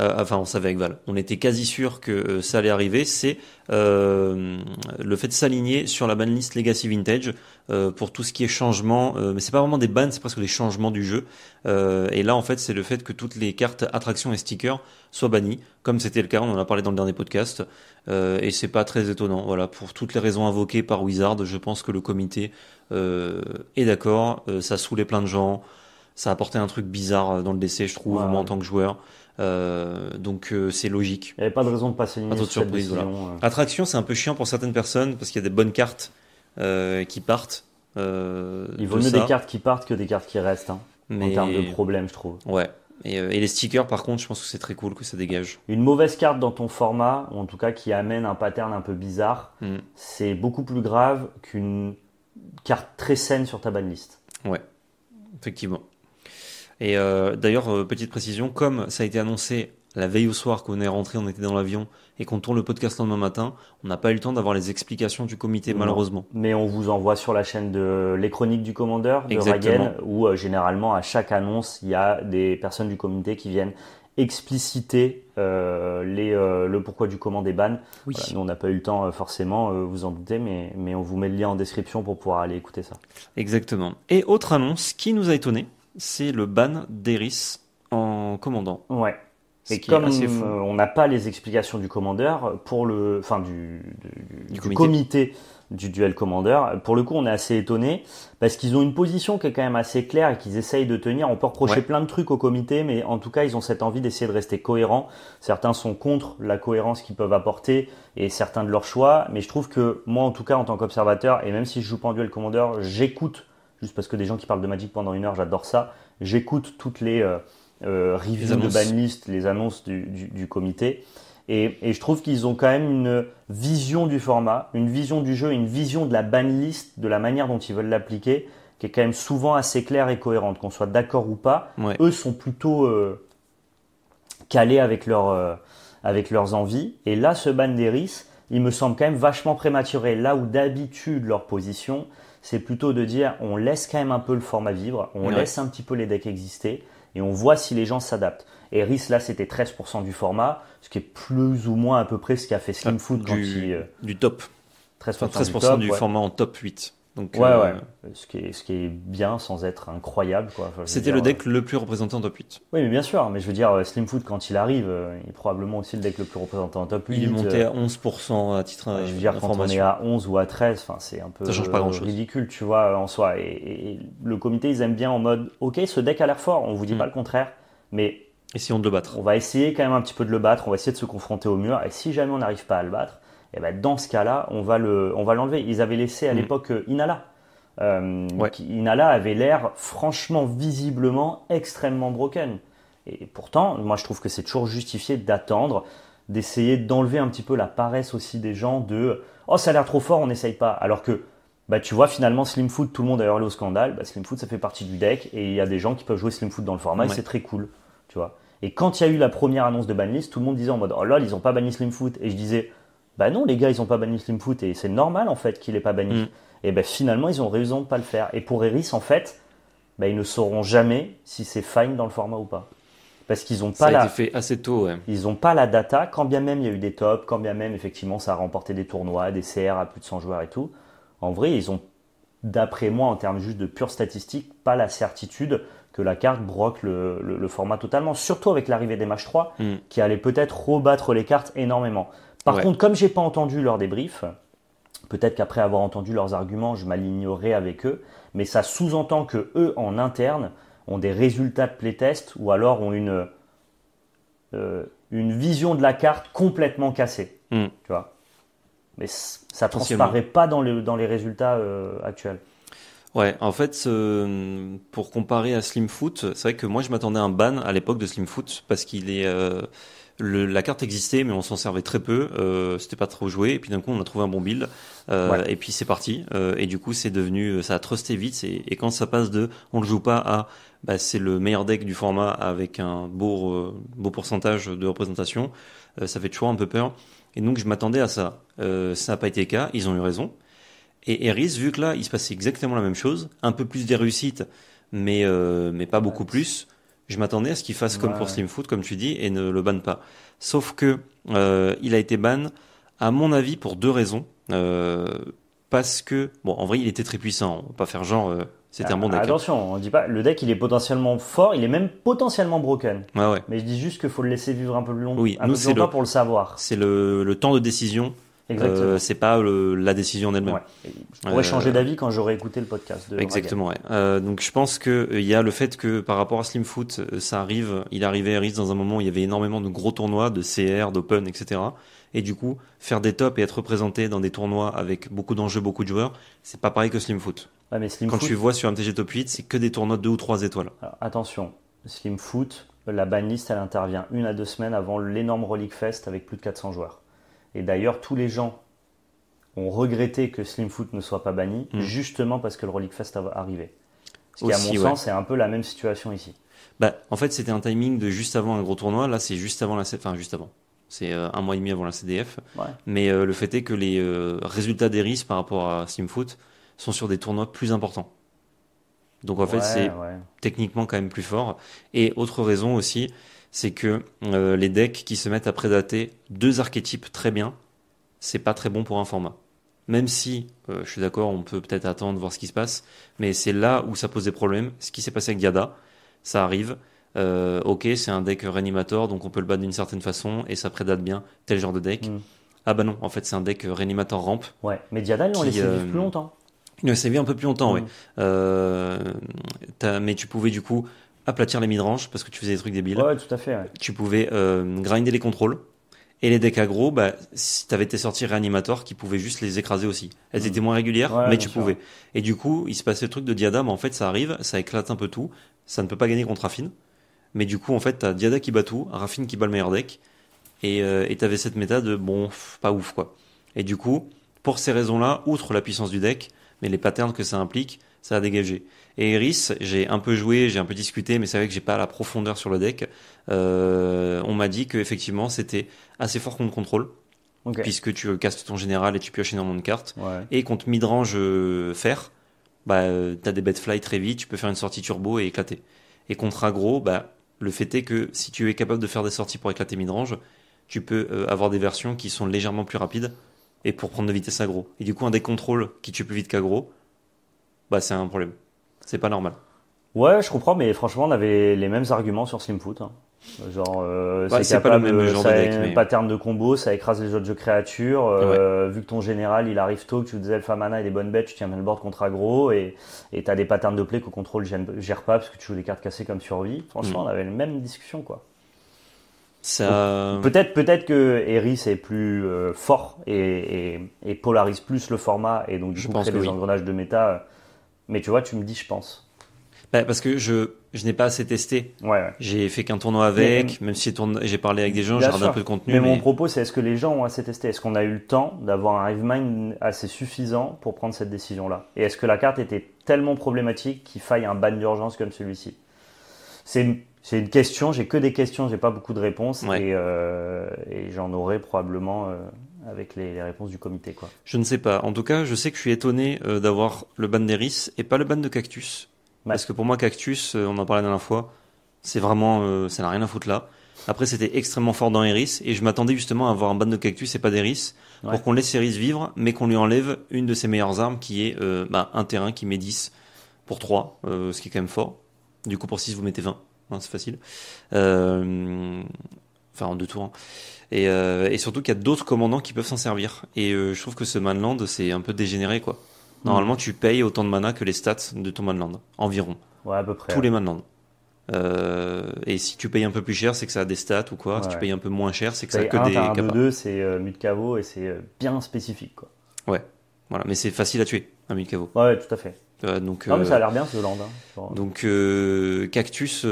S1: euh, enfin on savait avec Val, on était quasi sûr que euh, ça allait arriver, c'est euh, le fait de s'aligner sur la banlist Legacy Vintage pour tout ce qui est changement, mais c'est pas vraiment des bans, c'est presque des changements du jeu. et là en fait c'est le fait que toutes les cartes attractions et stickers soient bannies, comme c'était le cas, on en a parlé dans le dernier podcast, et c'est pas très étonnant. Voilà, pour toutes les raisons invoquées par Wizard, je pense que le comité est d'accord, ça saoulait plein de gens ça a apporté un truc bizarre dans le décès je trouve, moi en tant que joueur. Euh, donc euh, c'est logique. Il n'y avait pas de raison de passer une Pas surprise. Euh. Attraction, c'est un peu chiant pour certaines personnes parce qu'il y a des bonnes cartes qui partent. Il vaut mieux des
S2: cartes qui partent que des cartes qui restent. Hein, en termes de
S1: problème, je trouve. Ouais. Et, les stickers, par contre, je pense
S2: que c'est très cool que ça dégage. Une mauvaise carte dans ton format, ou en tout cas qui amène un pattern un peu bizarre, hmm. c'est beaucoup plus grave qu'une carte très saine sur ta banlist.
S1: Ouais, effectivement. Et euh, d'ailleurs, euh, petite précision, comme ça a été annoncé la veille au soir qu'on est rentré, on était dans l'avion et qu'on tourne le podcast le lendemain matin, on n'a pas eu le temps d'avoir les explications du comité malheureusement.
S2: Mais on vous envoie sur la chaîne de les chroniques du commandeur de où euh, généralement à chaque annonce il y a des personnes du comité qui viennent expliciter euh, les, le pourquoi du command des bannes. Oui. on n'a pas eu le temps forcément, vous en doutez, mais, mais on vous met le lien en description pour pouvoir aller écouter ça. Exactement. Et autre annonce qui nous a étonnés, c'est le ban d'Eris en commandant. Ouais. et comme on n'a pas les explications du commandeur, pour le, enfin du, du, comité. du duel commandeur, pour le coup on est assez étonné parce qu'ils ont une position qui est quand même assez claire et qu'ils essayent de tenir. On peut reprocher plein de trucs au comité, mais en tout cas ils ont cette envie d'essayer de rester cohérents. Certains sont contre la cohérence qu'ils peuvent apporter et certains de leurs choix, mais je trouve que moi en tout cas en tant qu'observateur, et même si je joue pas en duel commandeur, j'écoute juste parce que des gens qui parlent de Magic pendant une heure, j'adore ça. J'écoute toutes les euh, euh reviews les de banlist, les annonces du, comité. Et, je trouve qu'ils ont quand même une vision du format, une vision du jeu, une vision de la banlist, de la manière dont ils veulent l'appliquer, qui est quand même souvent assez claire et cohérente, qu'on soit d'accord ou pas. Eux sont plutôt euh, calés avec, euh, avec leurs envies. Et là, ce ban d'Eris, il me semble quand même vachement prématuré. Là où d'habitude leur position, c'est plutôt de dire on laisse quand même un peu le format vivre, on laisse un petit peu les decks exister et on voit si les gens s'adaptent. Et RIS, là, c'était 13% du format, ce qui est plus ou moins à peu près ce qui a fait Slimfoot ah, quand du, il. Euh, du top. 13%, du, format en top 8 ouais, euh, ouais. Ce qui, est, ce qui est bien sans être incroyable. C'était le deck le plus représentant en top 8. Oui, mais bien sûr. Mais je veux dire, euh, Slim quand il arrive, euh, il est probablement aussi le deck le plus représentant en top 8. Il est monté à
S1: 11% à titre Je veux dire, quand on est à
S2: 11 ou à 13, c'est un peu ridicule, tu vois, en soi. Et, le comité, ils aiment bien en mode Ok, ce deck a l'air fort, on vous dit hmm. pas le contraire, mais. Essayons de le battre. On va essayer quand même un petit peu de le battre, on va essayer de se confronter au mur, et si jamais on n'arrive pas à le battre, et eh ben dans ce cas-là, on va le, on va l'enlever. Ils avaient laissé à mm. l'époque euh, Inala. Euh, Inala avait l'air franchement, visiblement, extrêmement broken. Et pourtant, moi je trouve que c'est toujours justifié d'attendre, d'essayer d'enlever un petit peu la paresse aussi des gens de oh ça a l'air trop fort, on n'essaye pas. Alors que bah tu vois finalement Slim tout le monde a hurlé au scandale. Bah, Slim ça fait partie du deck et il y a des gens qui peuvent jouer Slim dans le format et c'est très cool, tu vois. Et quand il y a eu la première annonce de banlist, tout le monde disait en mode oh là ils ont pas banni Slim et je disais bah non, les gars, ils n'ont pas banni Slim Foot et c'est normal en fait qu'il n'ait pas banni. Mm. Et ben finalement, ils ont raison de pas le faire. Et pour Eris, en fait, ben, ils ne sauront jamais si c'est fine dans le format ou pas. Parce qu'ils n'ont pas la. fait assez tôt, Ils n'ont pas la data, quand bien même il y a eu des tops, quand bien même effectivement ça a remporté des tournois, des CR à plus de 100 joueurs et tout. En vrai, ils ont, d'après moi, en termes juste de pure statistique, pas la certitude que la carte broque le, format totalement, surtout avec l'arrivée des matchs 3, mm. qui allait peut-être rebattre les cartes énormément. Par contre, comme j'ai pas entendu leur débrief, peut-être qu'après avoir entendu leurs arguments, je m'alignerai avec eux, mais ça sous-entend que eux, en interne, ont des résultats de playtest ou alors ont une, euh, une vision de la carte complètement cassée.
S1: Hmm. Tu vois mais ça transparaît
S2: pas dans, dans les résultats euh, actuels.
S1: Ouais, en fait, pour comparer à Slim Foot, c'est vrai que moi je m'attendais à un ban à l'époque de Slim Foot parce qu'il est euh, la carte existait, mais on s'en servait très peu. Euh, c'était pas trop joué. Et puis d'un coup, on a trouvé un bon build. Euh, et puis c'est parti. Euh, et du coup, c'est devenu, ça a trusté vite. Et, quand ça passe de, on le joue pas à, bah, c'est le meilleur deck du format avec un beau, beau pourcentage de représentation. ça fait toujours un peu peur. Et donc, je m'attendais à ça. ça n'a pas été le cas. Ils ont eu raison. Et Eris, vu que là, il se passait exactement la même chose, un peu plus des réussites, mais mais pas beaucoup plus je m'attendais à ce qu'il fasse comme pour Slimfoot, comme tu dis, et ne le banne pas. Sauf que euh, il a été ban, à mon avis, pour deux raisons. Euh, parce que, bon, en vrai, il était très puissant. On va pas faire genre, euh, c'était un bon deck. Hein.
S2: Attention, on dit pas, le deck, il est potentiellement fort, il est même potentiellement broken. ouais. Mais je dis juste qu'il faut le laisser vivre un peu plus longtemps, oui, c'est pas pour le savoir.
S1: C'est le, le temps de décision euh, c'est pas la décision en elle-même. Ouais. Je pourrais euh, changer d'avis
S2: quand j'aurais écouté le podcast. exactement.
S1: Euh, donc je pense que il y a le fait que par rapport à Slim Foot, ça arrive. Il arrivait à Riz dans un moment où il y avait énormément de gros tournois, de CR, d'Open, etc. Et du coup, faire des tops et être représenté dans des tournois avec beaucoup d'enjeux, beaucoup de joueurs, c'est pas pareil que Slim Foot. Quand tu vois sur MTG Top 8, c'est que des tournois de 2 ou 3 étoiles.
S2: attention, Slim Foot, la banlist, elle intervient une à deux semaines avant l'énorme Relic Fest avec plus de 400 joueurs. Et d'ailleurs, tous les gens ont regretté que Slimfoot ne soit pas banni, mm. justement parce que le Relic Fest arrivait. Ce qui, à mon sens, c'est un peu la même situation ici.
S1: Bah, en fait, c'était un timing de juste avant un gros tournoi. Là, c'est juste avant la, enfin, juste avant. C'est euh, un mois et demi avant la CDF. Mais euh, le fait est que les euh, résultats d'Eris par rapport à Slimfoot sont sur des tournois plus importants. Donc en fait, c'est techniquement quand même plus fort. Et autre raison aussi, c'est que euh, les decks qui se mettent à prédater deux archétypes très bien, c'est pas très bon pour un format. Même si, euh, je suis d'accord, on peut peut-être attendre, voir ce qui se passe, mais c'est là où ça pose des problèmes. Ce qui s'est passé avec Yada, ça arrive. Euh, ok, c'est un deck réanimator, donc on peut le battre d'une certaine façon, et ça prédate bien tel genre de deck. Hmm. Ah bah non, en fait c'est un deck réanimator ramp. Ouais, mais Diada, on laissé vivre plus longtemps. Il laissé vivre un peu plus longtemps, hmm. oui. mais tu pouvais du coup aplatir les midranges parce que tu faisais des trucs débiles. Ouais, tout à fait. Tu pouvais euh, grinder les contrôles. Et les decks aggro, bah, si tes sorties réanimator qui pouvaient juste les écraser aussi. Elles hmm. étaient moins régulières, mais tu pouvais. Et du coup, il se passait le truc de Mais bah, en fait, ça arrive, ça éclate un peu tout, ça ne peut pas gagner contre Raffine. Mais du coup, en fait, t'as Diada qui bat tout, Raffine qui bat le meilleur deck, et euh, tu avais cette méta de, bon, pas ouf, quoi. Et du coup, pour ces raisons-là, outre la puissance du deck, mais les patterns que ça implique, ça a dégagé. Et Eris, j'ai un peu joué, j'ai un peu discuté, mais c'est vrai que j'ai pas la profondeur sur le deck. Euh, on m'a dit qu'effectivement, c'était assez fort contre contrôle. Puisque tu castes ton général et tu pioches énormément de cartes. Et contre midrange euh, fer, bah, euh, tu as des bêtes fly très vite, tu peux faire une sortie turbo et éclater. Et contre aggro, bah, le fait est que si tu es capable de faire des sorties pour éclater midrange, tu peux avoir des versions qui sont légèrement plus rapides et pour prendre de vitesse aggro. Et du coup, un des contrôles qui tue plus vite qu'aggro, bah, c'est un problème. C'est pas normal.
S2: Ouais, je comprends, mais franchement, on avait les mêmes arguments sur Slimfoot. Foot. Hein. Genre, euh, c'est pas le même genre de deck, pattern de combo, ça écrase les autres jeux créatures. Euh, vu que ton général il arrive tôt, que tu des alpha mana et des bonnes bêtes, tu tiens le board contre aggro et t'as des patterns de play que contrôle gère pas parce que tu joues des cartes cassées comme survie. Franchement, hmm. on avait la même discussion quoi. Ça... Peut-être peut-être que Eris est plus euh, fort et, et, polarise plus le format et donc du Je coup que les engrenages de méta mais tu vois, tu me dis, je pense.
S1: Bah, parce que je, je n'ai pas assez testé. Ouais, J'ai fait qu'un tournoi avec, même si j'ai parlé avec des gens, j'ai regardé un peu de contenu. Mais, mon
S2: propos, c'est est-ce que les gens ont assez testé Est-ce qu'on a eu le temps d'avoir un Rivemind Mind assez suffisant pour prendre cette décision-là Et est-ce que la carte était tellement problématique qu'il faille un ban d'urgence comme celui-ci C'est une, question, j'ai que des questions, j'ai pas beaucoup de réponses euh, et, j'en aurai probablement. Euh, avec les, réponses du comité. Quoi.
S1: Je ne sais pas. En tout cas, je sais que je suis étonné euh, d'avoir le ban d'Eris et pas le ban de Cactus. Parce que pour moi, Cactus, euh, on en parlait la dernière fois, c'est vraiment. Euh, ça n'a rien à foutre là. Après, c'était extrêmement fort dans Eris et je m'attendais justement à avoir un ban de Cactus et pas d'Eris pour qu'on laisse Eris vivre, mais qu'on lui enlève une de ses meilleures armes qui est bah, un terrain qui met 10 pour 3, ce qui est quand même fort. Du coup, pour 6, vous mettez 20. Hein, c'est facile. Euh enfin en deux tours. Hein. Euh, et, surtout qu'il y a d'autres commandants qui peuvent s'en servir. Et euh, je trouve que ce Manland, c'est un peu dégénéré, quoi. Normalement, hmm. tu payes autant de mana que les stats de ton Manland, environ. Ouais, à peu près. Tous les manlands euh, et si tu payes un peu plus cher, c'est que ça a des stats ou quoi. Si tu payes un peu moins cher, c'est que ça a que un, des. Un, deux, deux,
S2: c'est mutkavo et c'est bien spécifique, quoi.
S1: Ouais, voilà. Mais c'est facile à tuer, un mutkavo Ouais, tout à fait. donc, non, mais ça a l'air bien ce land. Hein. Donc, Cactus,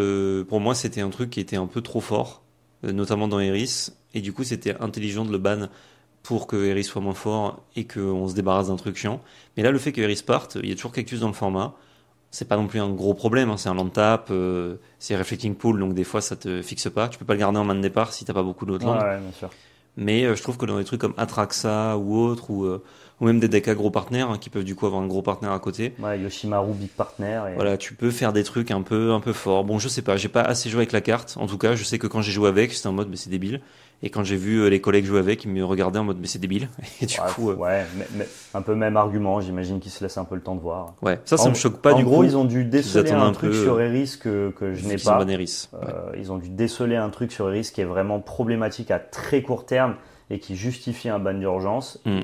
S1: pour moi, c'était un truc qui était un peu trop fort. Euh, notamment dans Eris. Et du coup, c'était intelligent de le ban pour que Eris soit moins fort et qu'on se débarrasse d'un truc chiant. Mais là, le fait que Eris parte, il y a toujours Cactus dans le format. C'est pas non plus un gros problème, hein. c'est un land tap, euh, c'est Reflecting Pool, donc des fois ça te fixe pas. Tu peux pas le garder en main de départ si t'as pas beaucoup d'autres ouais, Mais euh, je trouve que dans des trucs comme Atraxa ou autre, ou ou même des decks à gros partenaires hein, qui peuvent du coup avoir un gros partenaire à côté. Ouais, Yoshimaru big partner. Voilà, tu peux faire des trucs un peu un peu forts. Bon, je sais pas, j'ai pas assez joué avec la carte. En tout cas, je sais que quand j'ai joué avec, c'était en mode mais c'est débile. Et quand j'ai vu euh, les collègues jouer avec, ils me regardaient en mode mais c'est débile.
S2: Et du coup, euh, ouais, un peu même argument. J'imagine qu'ils se laissent un peu le temps de voir. Ouais, ça, ça me choque pas. En du gros, ils ont dû déceler un, truc sur Eris que, que je n'ai pas. Euh, ils ont dû déceler un truc sur Eris qui est vraiment problématique à très court terme et qui justifie un ban d'urgence, mm.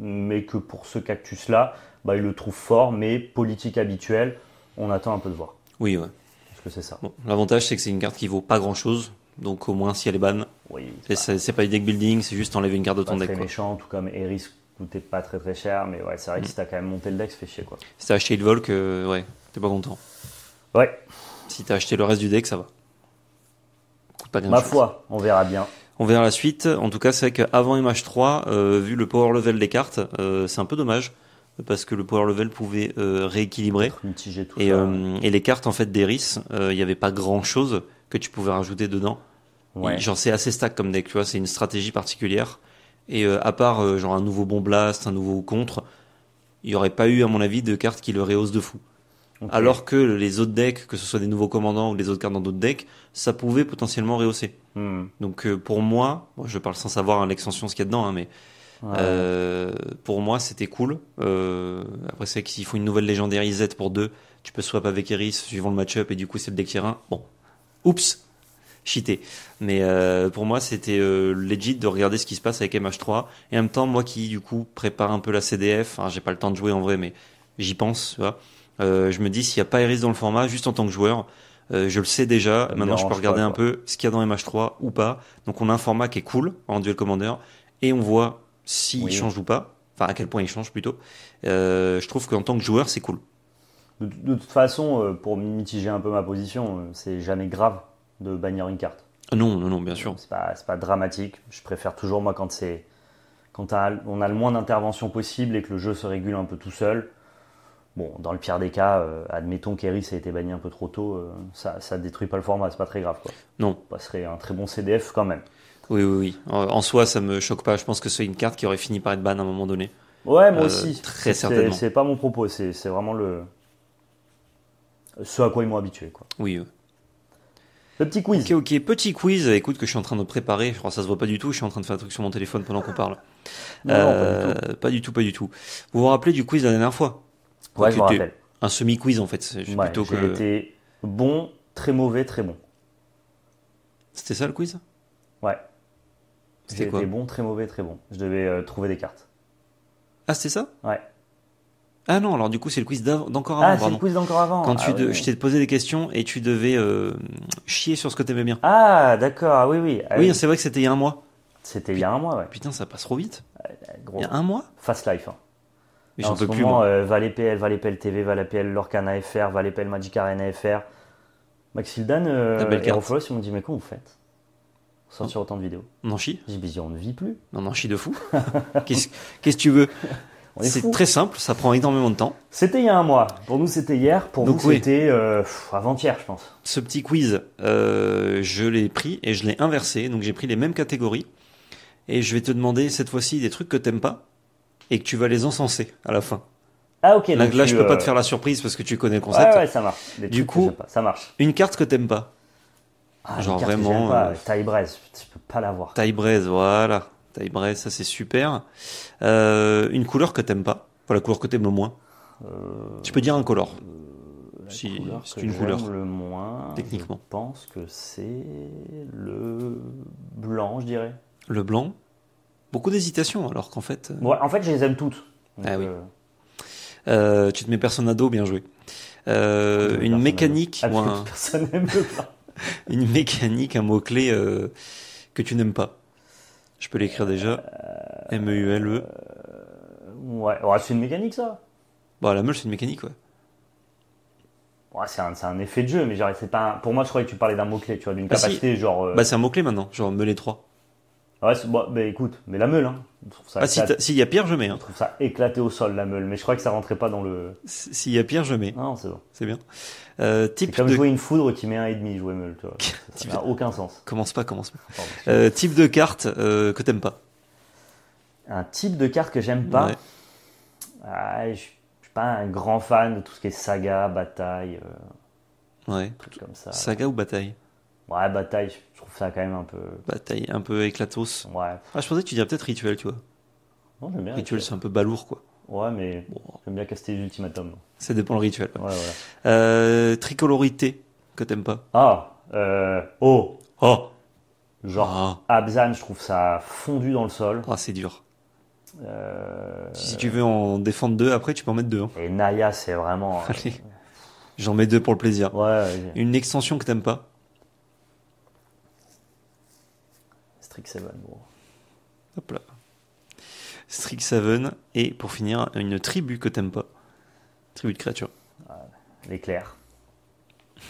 S2: mais que pour ce cactus-là, bah, il le trouve fort, mais politique habituelle, on attend un peu de
S1: voir. Oui, ouais. Parce que c'est ça. L'avantage, c'est que c'est une carte qui vaut pas grand-chose, donc au moins si elle est ban, oui, c'est pas du deck building, c'est juste enlever une carte de ton deck. C'est
S2: méchant, tout comme Eris coûtait pas très très cher, mais ouais, c'est vrai que mm. si t'as quand même monté le deck, ça fait chier quoi.
S1: Si t'as acheté le Volk, euh, ouais, t'es pas content. Ouais. Si t'as acheté le reste du deck, ça va. bien Ma foi, on verra bien. On verra la suite. En tout cas, c'est vrai qu'avant MH3, euh, vu le power level des cartes, euh, c'est un peu dommage parce que le power level pouvait euh, rééquilibrer. et, les cartes en fait d'Eris, il n'y avait pas grand chose que tu pouvais rajouter dedans. Ouais. genre c'est assez stack comme deck, tu vois, c'est une stratégie particulière. Et à part genre un nouveau bon blast, un nouveau contre, il n'y aurait pas eu à mon avis de cartes qui le rehaussent de fou. Alors que les autres decks, que ce soit des nouveaux commandants ou des autres cartes dans d'autres decks, ça pouvait potentiellement rehausser. Hmm. Donc euh, pour moi, je parle sans savoir hein, l'extension, ce qu'il y a dedans, hein, mais euh, pour moi c'était cool. Euh, après c'est qu'il faut une nouvelle légendaire Z pour deux, tu peux swap avec Eris suivant le match-up et du coup c'est le deck est 1. Bon, oups, cheaté. Mais pour moi c'était legit de regarder ce qui se passe avec MH3. Et en même temps, moi qui du coup prépare un peu la CDF, j'ai pas le temps de jouer en vrai, mais j'y pense, tu vois euh, je me dis, s'il n'y a pas Eris dans le format, juste en tant que joueur, euh, je le sais déjà. Maintenant, je peux regarder un peu ce qu'il y a dans MH3 ou pas. Donc, on a un format qui est cool en duel commander et on voit s'il change ou pas. Enfin, à quel point il change plutôt. Euh, je trouve qu'en tant que joueur, c'est cool.
S2: De, toute façon, pour mitiger un peu ma position, c'est jamais grave de bannir une carte.
S1: Non, non, non, bien sûr. C'est
S2: pas, pas dramatique. Je préfère toujours, moi, quand c'est. Quand on a le moins d'intervention possible et que le jeu se régule un peu tout seul, Bon, dans le pire des cas, euh, admettons qu'Eris a été banni un peu trop tôt, euh, ça, ne détruit pas le format, c'est pas très grave. Non. Ça serait un très bon CDF quand même.
S1: Oui, oui, oui. En, soi, ça me choque pas. Je pense que c'est une carte qui aurait fini par être ban à un moment donné. Ouais, moi euh, aussi. Très certainement. C'est
S2: pas mon propos, c'est vraiment le. ce à quoi ils m'ont habitué. Quoi.
S1: Oui, oui. Le petit quiz. Ok, ok, petit quiz. Écoute, que je suis en train de préparer. Je crois que ça se voit pas du tout. Je suis en train de faire un truc sur mon téléphone pendant qu'on parle. pas, du tout. pas du tout, pas du tout. Vous vous rappelez du quiz la dernière fois un semi-quiz en fait. Ouais, plutôt que... bon, très mauvais, très bon. C'était ça le quiz
S2: Ouais. C'était quoi bon, très mauvais, très bon. Je devais euh, trouver des cartes. Ah,
S1: c'était ça Ouais. Ah non, alors du coup, c'est le quiz d'encore ah, avant. Ah, c'est le quiz d'encore avant. Quand tu ah je t'ai posé des questions et tu devais euh, chier sur ce que t'aimais bien. Ah, d'accord, ah oui, oui. oui, oui. c'est vrai que c'était il y a un mois. C'était il y a un mois, ouais. Putain, ça passe trop vite. Euh, il y a un mois Fast life. Hein.
S2: Mais j'en peux plus. Moment, va euh, Valépl, PL TV, Valépl Lorcana FR, PL Magic Arena FR. Maxildan euh, ils m'ont dit Mais quoi vous faites Sortir
S1: autant de vidéos. On en chie J'ai dit On ne vit plus. On en chie de fou. Qu'est-ce que tu veux c'est très simple, ça prend énormément de temps. C'était il y a un mois. Pour nous, c'était hier. Pour nous, vous, c'était euh, avant-hier, je pense. Ce petit quiz, euh, je l'ai pris et je l'ai inversé. Donc, j'ai pris les mêmes catégories. Et je vais te demander cette fois-ci des trucs que t'aimes pas et que tu vas les encenser à la fin. Ah ok. Là, donc ne je peux pas te euh, faire la surprise parce que tu connais le concept. Ouais, ouais ça marche. du coup, ça marche. Une carte que t'aimes pas.
S2: Ah, Genre vraiment. Euh, Taille braise, tu peux
S1: pas l'avoir. Taille braise, voilà. Taille braise, ça c'est super. Euh, une couleur que t'aimes pas. Enfin, la couleur que aimes le moins. Tu peux dire un color. Si, c'est une couleur. Le moins, techniquement. Je pense que c'est le blanc, je dirais. Le blanc. Beaucoup d'hésitation, alors qu'en fait. Euh, en fait, je les aime toutes. Ah euh, euh, tu te mets personne à dos, bien joué. une mécanique ah, ou un... pas. une mécanique, un mot clé que tu n'aimes pas. Je peux l'écrire déjà. M E U L E. Ouais, c'est une mécanique ça. Bah la meule c'est une mécanique ouais.
S2: ouais c'est un, effet de jeu, mais pas pour moi je croyais que tu parlais d'un mot clé, tu vois, d'une bah, capacité genre. Bah c'est un
S1: mot clé maintenant, genre meule 3.
S2: Ah ouais, bah, écoute, mais la meule, hein. ah, s'il y a Pierre, je mets. Hein. Je trouve ça éclaté au sol, la meule, mais je crois que ça rentrait pas dans le. S'il y a Pierre, je mets. Non, c'est bon. C'est bien. Euh, type comme jouer une foudre qui met un et demi, jouer meule, tu vois. ça n'a aucun sens. Commence pas, commence pas. Euh, type
S1: de carte euh,
S2: que t'aimes pas Un type de carte que j'aime pas. Ah, je suis pas un grand fan de tout ce qui est saga, bataille.
S1: Ouais. comme ça. Saga ou bataille Ouais, bataille, je trouve ça quand même un peu. Bataille un peu éclatos. Ouais. Ah, je pensais que tu dirais peut-être rituel, tu vois. Non, j'aime bien. Rituel, c'est un peu balourd, quoi.
S2: Ouais, mais j'aime bien casser
S1: les ultimatums. Ça dépend le rituel. voilà. Euh, tricolorité, que t'aimes pas. Ah, euh, oh. Oh. Genre, ah. Abzan, je trouve ça fondu dans le sol. Ah, c'est dur. Euh, si tu veux en défendre deux, après tu peux en mettre deux. Hein. Et Naya, c'est vraiment. Allez. J'en mets deux pour le plaisir. ouais, ouais. Une extension que t'aimes pas. Strixhaven, 7 Hop là. et pour finir, une tribu que t'aimes pas. Tribu de créatures. L'éclair.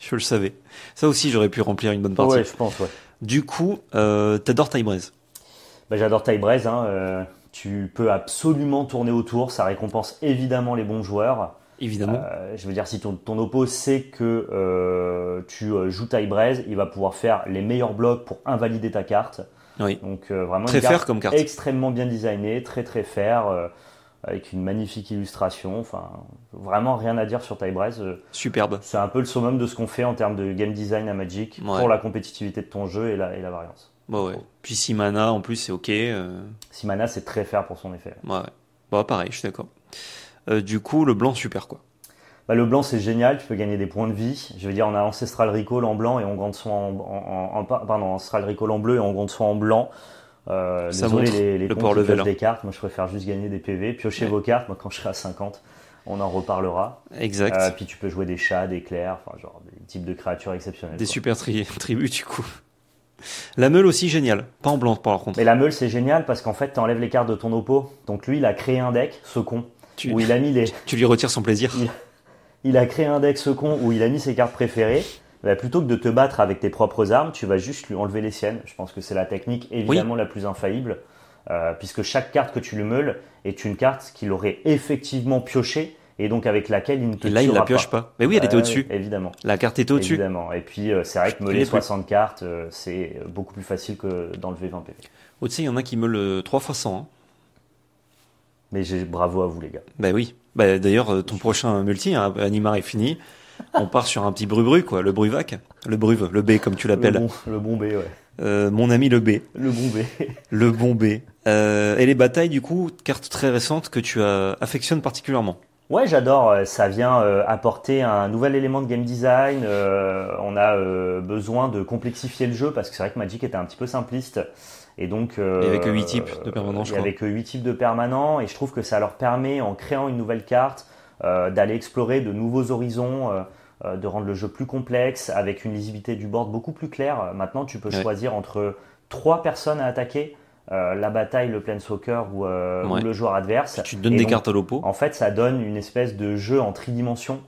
S1: Je le savais. Ça aussi, j'aurais pu remplir une bonne partie. Ouais, je pense, ouais. Du coup, euh, t'adores Taïbrez
S2: bah, J'adore Taïbrez. Hein, euh, tu peux absolument tourner autour. Ça récompense évidemment les bons joueurs. Évidemment. Euh, je veux dire, si ton, ton oppo sait que euh, tu euh, joues taille il va pouvoir faire les meilleurs blocs pour invalider ta carte. Oui. Donc vraiment une carte, extrêmement bien designée, très très fair, avec une magnifique illustration. Enfin, vraiment rien à dire sur taille Superbe. C'est un peu le summum de ce qu'on fait en termes de game design à Magic pour la compétitivité de ton jeu et la, et
S1: variance. Bon, bah ouais. Puis Simana en plus c'est ok. Simana c'est très fair pour son effet. Ouais. ouais. Bah, pareil, je suis d'accord. Euh, du coup, le blanc, super quoi. Bah, le blanc c'est génial,
S2: tu peux gagner des points de vie. Je veux dire, on a Ancestral Recall en blanc et on grande soin en, en, pardon, Ancestral Recall en bleu et on grande soin en blanc. Euh, ça désolé les, les le port level, hein. des cartes, moi je préfère juste gagner des PV, piocher vos cartes, moi quand je serai à 50, on en reparlera. Exact. Euh, puis tu peux jouer des chats, des clairs enfin genre des types de créatures exceptionnelles. Des
S1: super tribus du coup. La meule aussi géniale, pas en blanc par contre. Mais
S2: la meule c'est génial parce qu'en fait tu enlèves les cartes de ton oppo, donc lui il a créé un deck, ce con tu, où il a mis les. Tu lui retires son plaisir. Il, a créé un deck ce con où il a mis ses cartes préférées. Bah, plutôt que de te battre avec tes propres armes, tu vas juste lui enlever les siennes. Je pense que c'est la technique évidemment la plus infaillible, euh, puisque chaque carte que tu lui meules est une carte qu'il aurait effectivement pioché et donc avec laquelle il ne te et là il la pioche pas. Mais oui, elle était au-dessus. Évidemment. La carte était au-dessus. Évidemment. Et puis euh, c'est vrai que meuler 60 cartes, euh, c'est beaucoup
S1: plus facile que d'enlever 20 PV. Au-dessus, il y en a qui meulent 3 fois 100. Mais bravo à vous, les gars. Bah oui. Bah, d'ailleurs, euh, ton prochain multi, hein, Animar est fini. On part sur un petit bru-bru, quoi. Le bruvac. Le bruve. Le B, comme tu l'appelles. Le, bon, B, ouais. Euh, mon ami le B. Le bon B. le bon B. Euh, et les batailles, du coup, carte très récente que tu affectionnes particulièrement.
S2: Ouais, j'adore. Ça vient apporter un nouvel élément de game design. on a besoin de complexifier le jeu parce que c'est vrai que Magic était un petit peu simpliste. Et donc, euh, il n'y avait que 8 types de permanents, je crois. Euh, il types de permanents, et je trouve que ça leur permet, en créant une nouvelle carte, euh, d'aller explorer de nouveaux horizons, euh, de rendre le jeu plus complexe, avec une lisibilité du board beaucoup plus claire. Maintenant, tu peux choisir entre 3 personnes à attaquer. la bataille, le planeswalker ou, ou le joueur adverse. tu te donnes des cartes à l'oppo. En fait, ça donne une espèce de jeu en tridimension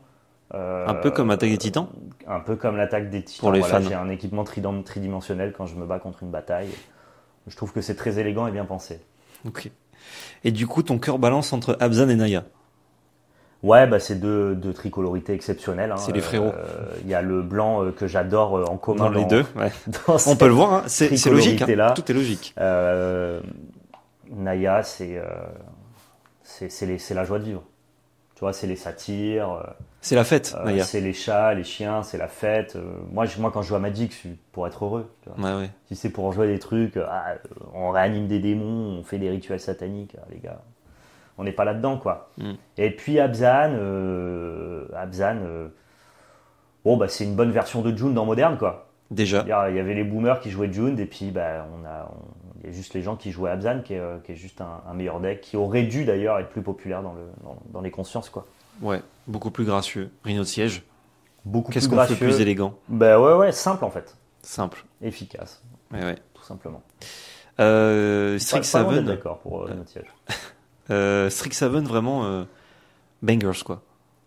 S2: euh, un peu comme l'attaque des titans Un peu comme l'attaque des titans. Pour les voilà, J'ai un équipement tridimensionnel quand je me bats contre une bataille. Je trouve que c'est très élégant et bien pensé. Et du coup, ton
S1: cœur balance entre Abzan et Naya
S2: Ouais, bah, c'est deux, deux tricolorités exceptionnelles. Hein. C'est les frérots. Euh, il y a le blanc euh, que j'adore euh, en commun. Dans les deux, On peut le voir, hein. c'est logique. Hein. Tout est logique. Naya, c'est c'est la joie de vivre. Tu vois, c'est les satires. Euh,
S1: c'est la fête. Euh, c'est
S2: les chats, les chiens, c'est la fête. Euh, moi, moi, quand je joue à Magic, c'est pour être heureux. Ouais, Si c'est pour jouer des trucs, ah, on réanime des démons, on fait des rituels sataniques, les gars. On n'est pas là-dedans, quoi. Mm. Et puis Abzan, Abzan, bon, bah, c'est une bonne version de June dans moderne, quoi. Déjà. Il y avait les boomers qui jouaient June, et puis bah, on, a, juste les gens qui jouaient Abzan, qui est, euh, juste un, meilleur deck, qui aurait dû d'ailleurs être plus populaire dans, le, dans, les consciences. quoi.
S1: Ouais, beaucoup plus gracieux. Rhino de siège. Beaucoup Qu'est-ce qu'on fait plus élégant
S2: Ben ouais, ouais, simple en fait. Simple. Efficace.
S1: Ouais, ouais. Tout simplement. Euh, Strixhaven. D'accord pour euh, euh, Strixhaven, vraiment bangers quoi.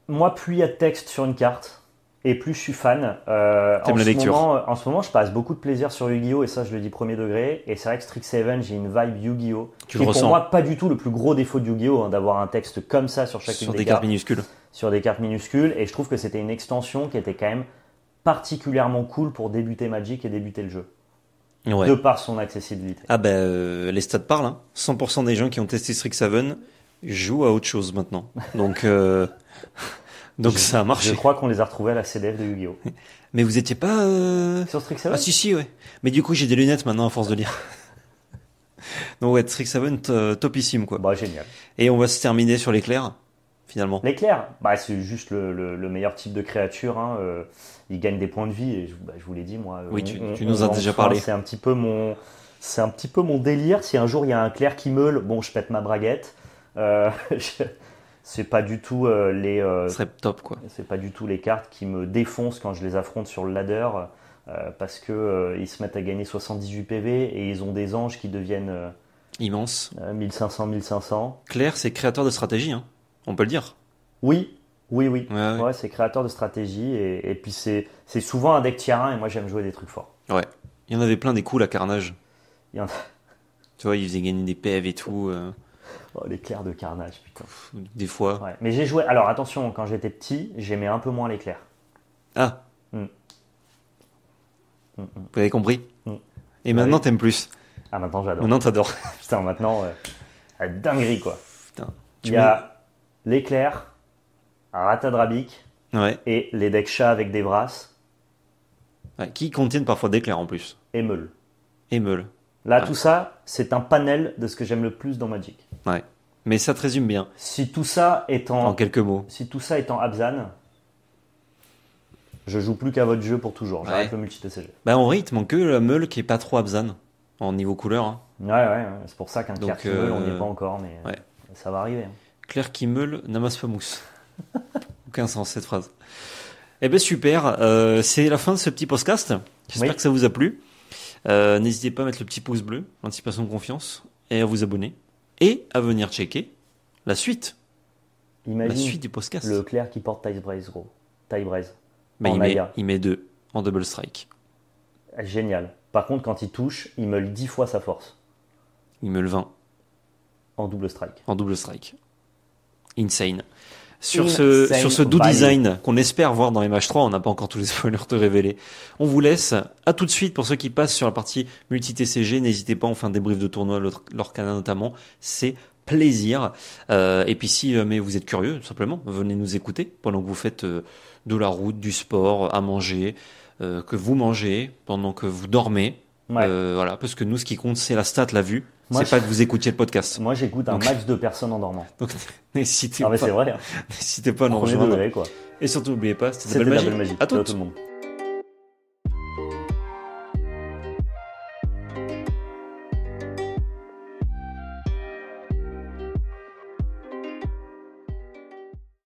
S2: Moi, puis à texte sur une carte et plus je suis fan. Euh, en, ce moment, euh, en ce moment, je passe beaucoup de plaisir sur Yu-Gi-Oh! et ça, je le dis premier degré. Et c'est vrai que Strict 7, j'ai une vibe Yu-Gi-Oh! qui est pour moi pas du tout le plus gros défaut de Yu-Gi-Oh! Hein, d'avoir un texte comme ça sur chacune sur des, cartes, minuscules. Sur des cartes minuscules. Et je trouve que c'était une extension qui était quand même particulièrement cool pour débuter Magic et débuter le jeu. De par son accessibilité.
S1: Ah ben, les stats parlent. Hein. 100% des gens qui ont testé Strict 7 jouent à autre chose maintenant. Donc. Donc ça a marché. Je crois qu'on les a retrouvés à la CDF de Yu-Gi-Oh. Mais vous étiez pas euh, sur Strixhaven Ah si si ouais. Mais du coup j'ai des lunettes maintenant à force de lire. Donc ouais, Strixhaven euh, topissime quoi. Bah génial. Et on va se terminer sur l'éclair finalement.
S2: L'éclair, bah c'est juste le, meilleur type de créature. Hein, euh, il gagne des points de vie et je, bah, vous l'ai dit moi. Oui, tu, nous as déjà parlé. C'est un petit peu mon délire. Si un jour il y a un clair qui meule, bon je pète ma braguette. c'est pas du tout euh, les. Euh, top quoi. C'est pas du tout les cartes qui me défoncent quand je les affronte sur le ladder euh, parce que ils se mettent à gagner 78 PV et ils ont des anges qui deviennent immenses. 1500, 1500.
S1: Claire, c'est créateur de stratégie, hein. On peut le dire. Oui.
S2: Oui, oui. Ouais,
S1: c'est créateur de stratégie
S2: et, et puis c'est souvent un deck tier et moi j'aime jouer des trucs forts.
S1: Ouais. Il y en avait plein des coups, la carnage. Tu vois, ils faisaient gagner des PV et tout. Oh, l'éclair de carnage, putain. Des fois. Mais j'ai joué.
S2: Alors attention, quand j'étais petit, j'aimais un peu moins l'éclair.
S1: Ah. Mm. Mm, mm. Vous avez compris
S2: Et maintenant, t'aimes plus Ah, maintenant, j'adore. Maintenant, t'adores. putain, maintenant, à euh, dinguerie, quoi. Putain. Il y a l'éclair, ratadrabic et les decks chats avec des brasses. qui contiennent parfois d'éclairs en plus. Et meule. Là, ah. tout ça, c'est un panel de ce que j'aime le plus dans Magic.
S1: Ouais. Mais ça te résume bien. Si tout ça est en, quelques mots. Si
S2: tout ça est en Abzan,
S1: je joue plus qu'à votre jeu pour toujours. J'arrête le multi TCG. Bah en rythme, manque que la meule qui est pas trop Abzan en niveau couleur. Hein.
S2: Ouais, ouais, c'est pour ça qu'un euh, hein. Claire qui meule, on n'y est pas encore, mais ça
S1: va arriver. Claire qui meule Namas Famous. Aucun sens cette phrase. Eh ben super, euh, c'est la fin de ce petit podcast. J'espère que ça vous a plu. Euh, n'hésitez pas à mettre le petit pouce bleu, anticipation de confiance, et à vous abonner. Et à venir checker la suite. la suite du podcast. Le
S2: clair qui porte Tice Braze. gros. Braise.
S1: Bah, il, met, deux en double strike.
S2: Génial. Par contre, quand il touche,
S1: il meule 10 fois sa force. Il le 20. En double strike. En double strike. Insane sur ce, sur ce do design qu'on espère voir dans MH3. On n'a pas encore tous les spoilers de révélés. On vous laisse. À tout de suite pour ceux qui passent sur la partie multi-TCG. N'hésitez pas, on fait un débrief de tournoi, l'Orcana notamment. C'est plaisir. Euh, et puis si mais vous êtes curieux, simplement, venez nous écouter pendant que vous faites euh, de la route, du sport, à manger, euh, que vous mangez, pendant que vous dormez. voilà, parce que nous, ce qui compte, c'est la stat, la vue c'est pas que vous écoutiez le podcast. Moi, j'écoute un max de personnes en dormant. Donc, n'hésitez pas. mais c'est vrai. Hein. N'hésitez pas à nous rejoindre. Et surtout, n'oubliez pas, c'était de la magie. magie. à tout le
S2: monde.